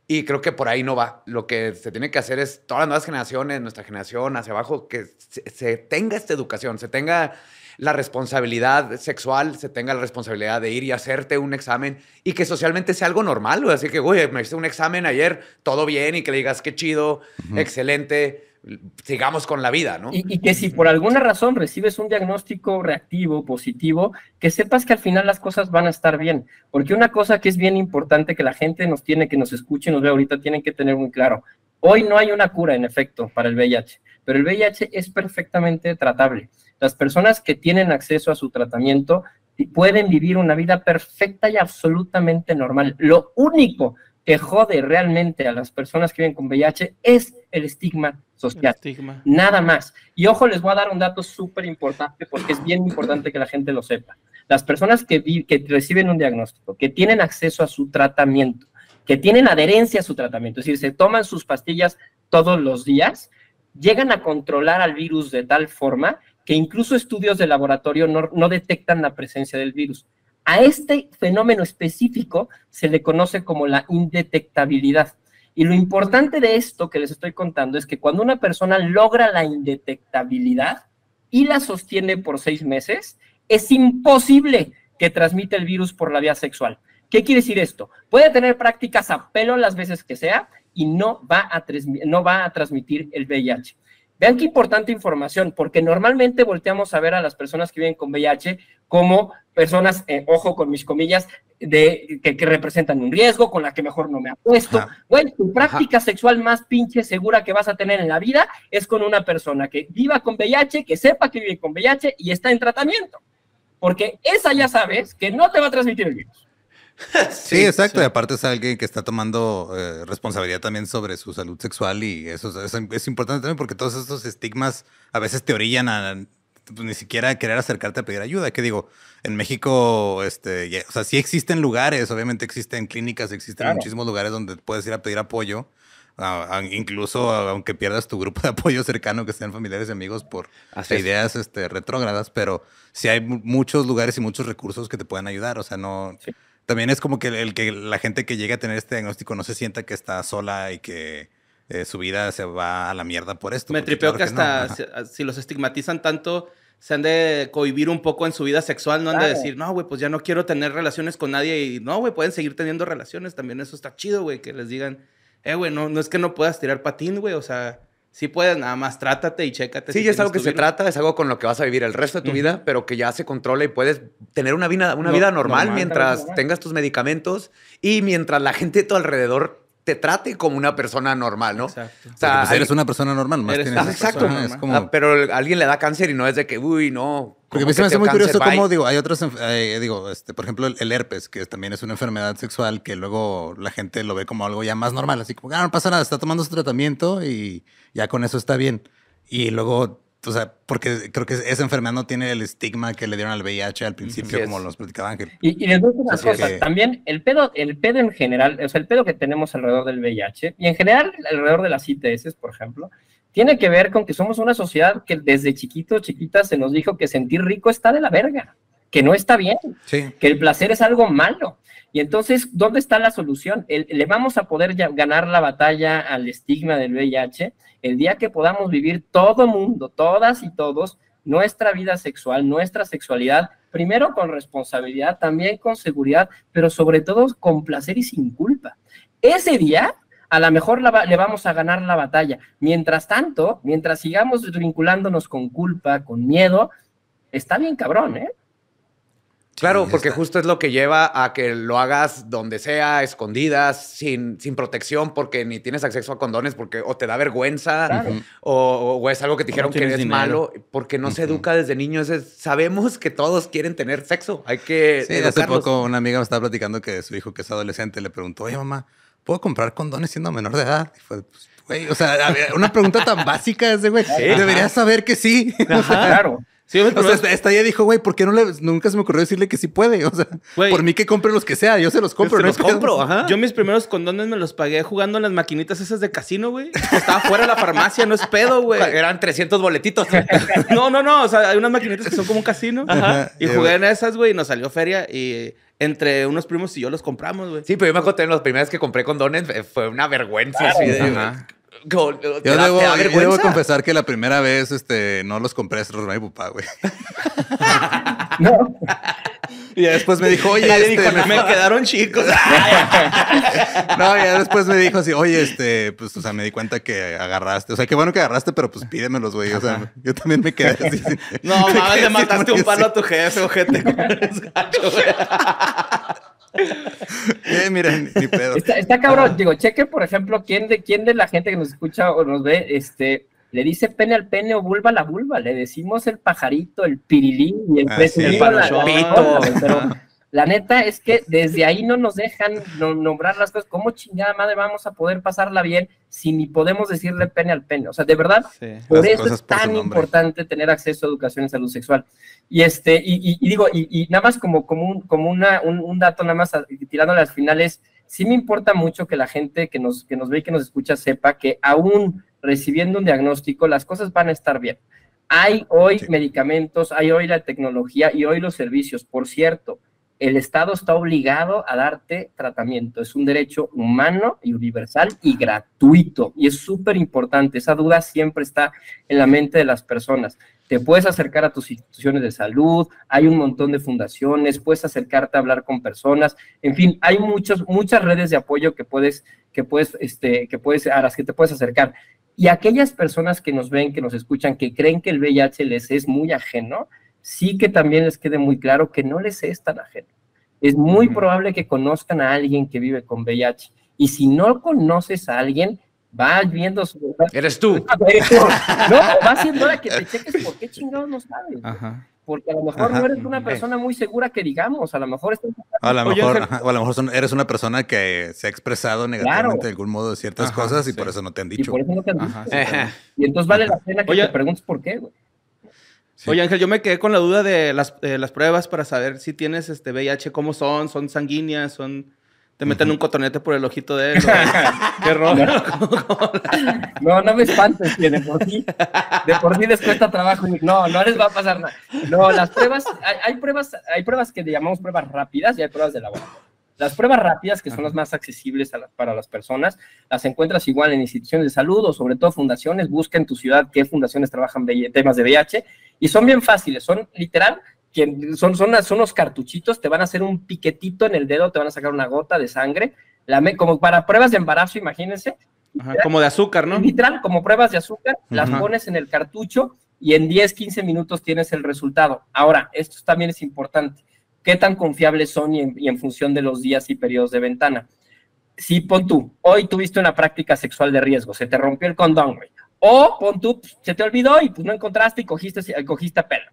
Speaker 2: Y creo que por ahí no va. Lo que se tiene que hacer es todas las nuevas generaciones, nuestra generación hacia abajo, que se, tenga esta educación, se tenga la responsabilidad sexual, se tenga la responsabilidad de ir y hacerte un examen y que socialmente sea algo normal. Así que, güey, me hice un examen ayer, todo bien y que le digas qué chido, excelente sigamos con la vida, ¿no? Y,
Speaker 4: que si por alguna razón recibes un diagnóstico reactivo, positivo, que sepas que al final las cosas van a estar bien. Porque una cosa que es bien importante que la gente nos tiene, que nos escuche y nos ve ahorita, tienen que tener muy claro. Hoy no hay una cura, en efecto, para el VIH, pero el VIH es perfectamente tratable. Las personas que tienen acceso a su tratamiento pueden vivir una vida perfecta y absolutamente normal. Lo único que jode realmente a las personas que viven con VIH es el estigma social. Nada más. Y ojo, les voy a dar un dato súper importante porque es bien importante que la gente lo sepa. Las personas que, que reciben un diagnóstico, que tienen acceso a su tratamiento, que tienen adherencia a su tratamiento, es decir, se toman sus pastillas todos los días, llegan a controlar al virus de tal forma que incluso estudios de laboratorio no detectan la presencia del virus. A este fenómeno específico se le conoce como la indetectabilidad. Y lo importante de esto que les estoy contando es que cuando una persona logra la indetectabilidad y la sostiene por seis meses, es imposible que transmita el virus por la vía sexual. ¿Qué quiere decir esto? Puede tener prácticas a pelo las veces que sea y no va a, transmitir el VIH. Vean qué importante información, porque normalmente volteamos a ver a las personas que viven con VIH como personas, eh, ojo con mis comillas, de, que, representan un riesgo, con la que mejor no me apuesto. Bueno, tu práctica sexual más pinche segura que vas a tener en la vida es con una persona que viva con VIH, que sepa que vive con VIH y está en tratamiento. Porque esa ya sabes que no te va a transmitir el virus.
Speaker 3: [LAUGHS] sí, exacto. Y aparte es alguien que está tomando eh, responsabilidad también sobre su salud sexual y eso es, importante también porque todos estos estigmas a veces te orillan a pues, ni siquiera querer acercarte a pedir ayuda. Que digo, en México, este, o sea, sí existen lugares, obviamente existen clínicas, existen muchísimos lugares donde puedes ir a pedir apoyo. incluso aunque pierdas tu grupo de apoyo cercano, que sean familiares y amigos por ideas este, retrógradas, pero sí hay muchos lugares y muchos recursos que te pueden ayudar. O sea, no también es como que, el, que la gente que llega a tener este diagnóstico no se sienta que está sola y que eh, su vida se va
Speaker 1: a la mierda por esto. Me tripeo que hasta ah, si, los estigmatizan tanto, se han de cohibir un poco en su vida sexual, no han de decir, no, güey, pues ya no quiero tener relaciones con nadie y no, güey, pueden seguir teniendo relaciones, también eso está chido, güey, que les digan, eh, güey, no, no es que no puedas tirar patín, güey, o sea, sí puedes, nada más trátate y chécate. Sí, es algo que se trata,
Speaker 2: es algo con lo que vas a vivir el resto de tu vida, pero que ya se controla y puedes tener una vida, una vida normal, mientras tengas tus medicamentos y mientras la gente de tu alrededor te trate como una persona normal, ¿no? O sea, pues, eres una persona normal, más tienes. Exacto. Ah, pero alguien le da cáncer y no es de que, uy, no, porque a mí se me hace muy curioso cómo, digo, hay
Speaker 3: otros, eh, digo, este, por ejemplo, el, herpes, que también es una enfermedad sexual que luego la gente lo ve como algo ya más normal, así como, ah, no pasa nada, está tomando su tratamiento y ya con eso está bien. Y luego, o sea, porque creo que esa enfermedad no tiene el estigma que le dieron al VIH al principio, como los platicaba Ángel.
Speaker 4: Y, y de cosas, también el pedo, el pedo en general, o sea, el pedo que tenemos alrededor del VIH y en general alrededor de las ITS, por ejemplo, tiene que ver con que somos una sociedad que desde chiquitos, chiquitas, se nos dijo que sentir rico está de la verga, que no está bien, que el placer es algo malo. Y entonces, ¿dónde está la solución? ¿Le vamos a poder ganar la batalla al estigma del VIH el día que podamos vivir todo mundo, todas y todos, nuestra vida sexual, nuestra sexualidad, primero con responsabilidad, también con seguridad, pero sobre todo con placer y sin culpa? Ese día a lo mejor le vamos a ganar la batalla. Mientras tanto, mientras sigamos vinculándonos con culpa, con miedo, está bien cabrón, ¿eh?
Speaker 2: Claro, porque justo es lo que lleva a que lo hagas donde sea, escondidas, sin, sin protección, porque ni tienes acceso a condones, porque o te da vergüenza, o, es algo que te dijeron que eres malo, porque no se educa desde niños. sabemos que todos quieren tener sexo, hay que... Sí, hace poco
Speaker 3: una amiga me estaba platicando que su hijo que es adolescente le preguntó, oye mamá, ¿puedo comprar condones siendo menor de edad? Pues, güey, o sea, una pregunta tan básica es de, güey, deberías saber que sí. [LAUGHS] claro o sea, esta, ya dijo, güey, ¿por qué no le, nunca se me ocurrió decirle que sí puede? O sea, güey, por mí que compre los
Speaker 1: que sea, yo se los compro. Se los compro, [LAUGHS] Yo mis primeros condones me los pagué jugando en las maquinitas esas de casino, güey. Estaba fuera de la farmacia, no es pedo, güey. [LAUGHS] Eran 300 boletitos. [LAUGHS] no, no, no. O sea, hay unas maquinitas que son como un casino. Ajá. Y jugué en esas, güey, y nos salió feria y entre unos primos y yo los compramos, güey. Sí, pero yo me acuerdo que las primeras que compré condones eh, fue una vergüenza. Claro,
Speaker 2: yo,
Speaker 3: debo, confesar que la primera vez este, no los compré a [LAUGHS] y Pupá, güey.
Speaker 2: Y después me dijo, oye, este, me,
Speaker 3: quedaron chicos. [LAUGHS] [LAUGHS] no, ya después me dijo así, oye, este, pues, o sea, me di cuenta que agarraste. O sea, qué bueno que agarraste, pero pues pídemelos, güey. O sea, yo también me quedé así. no,
Speaker 1: mames, le mataste un palo a tu jefe, ojete
Speaker 4: eh, miren, pedo. Está, cabrón, ah. digo, cheque por ejemplo, quién de, quién de la gente que nos escucha o nos ve, este, le dice pene al pene o vulva a la vulva, le decimos el pajarito, el pirilín y el, ah, pez el, la neta es que desde ahí no nos dejan nombrar las cosas. ¿Cómo chingada madre vamos a poder pasarla bien si ni podemos decirle pene al pene? O sea, de verdad, por eso es tan importante tener acceso a educación en salud sexual. Y este, y, digo, y, nada más como, como, un, como una, un, dato, nada más tirándole a final es, sí me importa mucho que la gente que nos, que nos ve y que nos escucha sepa que aún recibiendo un diagnóstico, las cosas van a estar bien. Hay hoy medicamentos, hay hoy la tecnología y hoy los servicios, por cierto el Estado está obligado a darte tratamiento. Es un derecho humano y universal y gratuito. Y es súper importante. Esa duda siempre está en la mente de las personas. Te puedes acercar a tus instituciones de salud, hay un montón de fundaciones, puedes acercarte a hablar con personas. En fin, hay muchas, muchas redes de apoyo que puedes, que puedes, este, que puedes, a las que te puedes acercar. Y aquellas personas que nos ven, que nos escuchan, que creen que el VIH les es muy ajeno, sí que también les quede muy claro que no les es tan ajeno. Es muy probable que conozcan a alguien que vive con VIH. Y si no conoces a alguien, vas viendo su... Eres tú. [LAUGHS] No, va siendo hora que te cheques por qué chingados no sabes. Porque a lo mejor no eres una persona muy segura que digamos, a lo mejor... A lo mejor,
Speaker 3: a lo mejor eres una persona que se ha expresado negativamente de algún modo de ciertas cosas y por eso no te
Speaker 1: han dicho. Y por eso no
Speaker 4: Y entonces vale la pena que te preguntes por qué, güey.
Speaker 1: Oye, Ángel, yo me quedé con la duda de las, las, pruebas para saber si tienes este VIH, cómo son, son sanguíneas, son. Te meten un cotonete por el ojito de [LAUGHS] Qué rollo. [LAUGHS]
Speaker 4: No, no me espantes, que por sí, de por sí les cuesta trabajo. No, no les va a pasar nada. No, las pruebas, hay, pruebas, hay pruebas que llamamos pruebas rápidas y hay pruebas de laboratorio. Las pruebas rápidas, que son las más accesibles para las personas, las encuentras igual en instituciones de salud o sobre todo fundaciones. Busca en tu ciudad qué fundaciones trabajan temas de VIH y son bien fáciles, son literal, son, son, son unos cartuchitos, te van a hacer un piquetito en el dedo, te van a sacar una gota de sangre, la como para pruebas de embarazo, imagínense. como de azúcar, ¿no? Literal, como pruebas de azúcar, las pones en el cartucho y en 10, 15 minutos tienes el resultado. Ahora, esto también es importante. ¿Qué tan confiables son y en, función de los días y periodos de ventana? Si pon tú, hoy tuviste una práctica sexual de riesgo, se te rompió el condón, güey o pon tú, se te olvidó y pues no encontraste y cogiste, cogiste a pelo.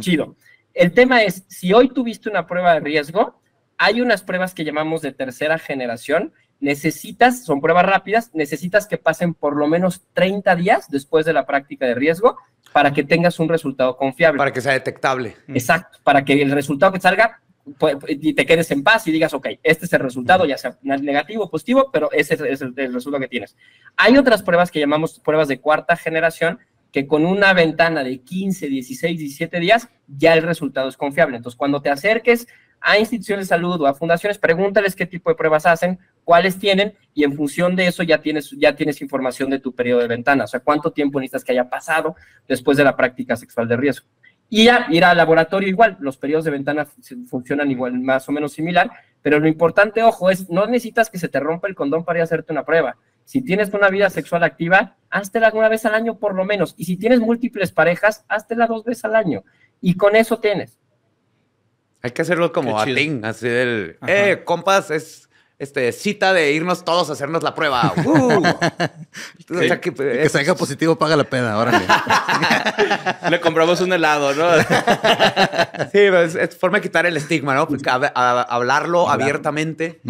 Speaker 4: Chido. El tema es, si hoy tuviste una prueba de riesgo, hay unas pruebas que llamamos de tercera generación. Necesitas, son pruebas rápidas, necesitas que pasen por lo menos 30 días después de la práctica de riesgo para que tengas un resultado confiable. Para que sea detectable. Exacto, para que el resultado que salga pues, y te quedes en paz y digas, ok, este es el resultado, ya sea negativo o positivo, pero ese es el, resultado que tienes. Hay otras pruebas que llamamos pruebas de cuarta generación, que con una ventana de 15, 16, 17 días, ya el resultado es confiable. Entonces, cuando te acerques a instituciones de salud o a fundaciones, pregúntales qué tipo de pruebas hacen, cuáles tienen, y en función de eso ya tienes, ya tienes información de tu periodo de ventana, o sea, cuánto tiempo necesitas que haya pasado después de la práctica sexual de riesgo. Y ya ir al laboratorio igual, los periodos de ventana funcionan igual, más o menos similar, pero lo importante, ojo, es no necesitas que se te rompa el condón para ir a hacerte una prueba. Si tienes una vida sexual activa, háztela una vez al año por lo menos. Y si tienes múltiples parejas, háztela dos veces al año. Y con eso tienes.
Speaker 2: Hay que hacerlo como a así del, eh, compas, es este, cita de irnos todos a hacernos la prueba. [LAUGHS] Uh. que, pues, salga
Speaker 3: positivo, paga la pena, órale.
Speaker 2: [LAUGHS] Le compramos un helado, ¿no? [LAUGHS] sí, pues, es, forma de quitar el estigma, ¿no? Pues, hablarlo abiertamente.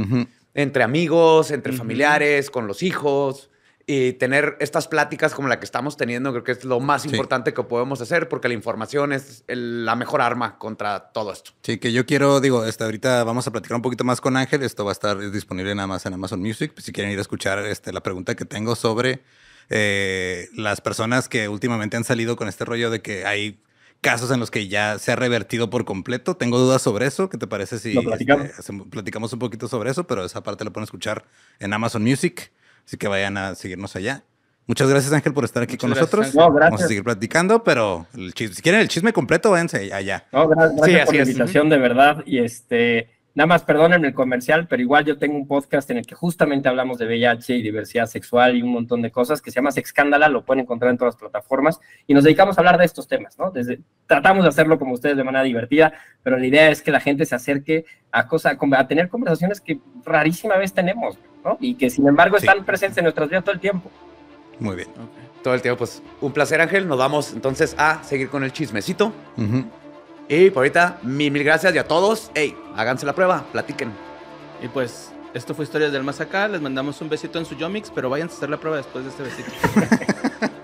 Speaker 2: Entre amigos, entre familiares, con los hijos y tener estas pláticas como la que estamos teniendo, creo que es lo más importante que podemos hacer porque la información es la mejor arma contra todo esto.
Speaker 3: Sí, que yo quiero, digo, este, ahorita vamos a platicar un poquito más con Ángel, esto va a estar disponible nada más en Amazon Music, si quieren ir a escuchar este, la pregunta que tengo sobre eh, las personas que últimamente han salido con este rollo de que hay casos en los que ya se ha revertido por completo. Tengo dudas sobre eso. ¿Qué te parece si platicamos? Este, platicamos un poquito sobre eso? Pero esa parte la pueden escuchar en Amazon Music. Así que vayan a seguirnos allá. Muchas gracias, Ángel, por estar aquí con nosotros. Vamos a seguir platicando, pero si quieren el chisme completo, váyanse allá.
Speaker 4: No, gracias, por la invitación, de verdad. Y este, nada más perdónenme el comercial, pero igual yo tengo un podcast en el que justamente hablamos de VIH y diversidad sexual y un montón de cosas que se llama Sexcándala, lo pueden encontrar en todas las plataformas. Y nos dedicamos a hablar de estos temas, ¿no? Desde, tratamos de hacerlo como ustedes de manera divertida, pero la idea es que la gente se acerque a, cosa, a tener conversaciones que rarísima vez tenemos. Y que sin embargo están presentes en nuestras vidas todo el tiempo.
Speaker 3: Muy bien.
Speaker 2: Todo el tiempo, pues un placer, Ángel. Nos vamos entonces a seguir con el chismecito.
Speaker 1: Y por ahorita, mil, gracias y a todos. Hey, háganse la prueba, platiquen. Y pues, esto fue Historias del Más Acá. Les mandamos un besito en su Yomix, pero vayan a hacer la prueba después de este besito. [LAUGHS]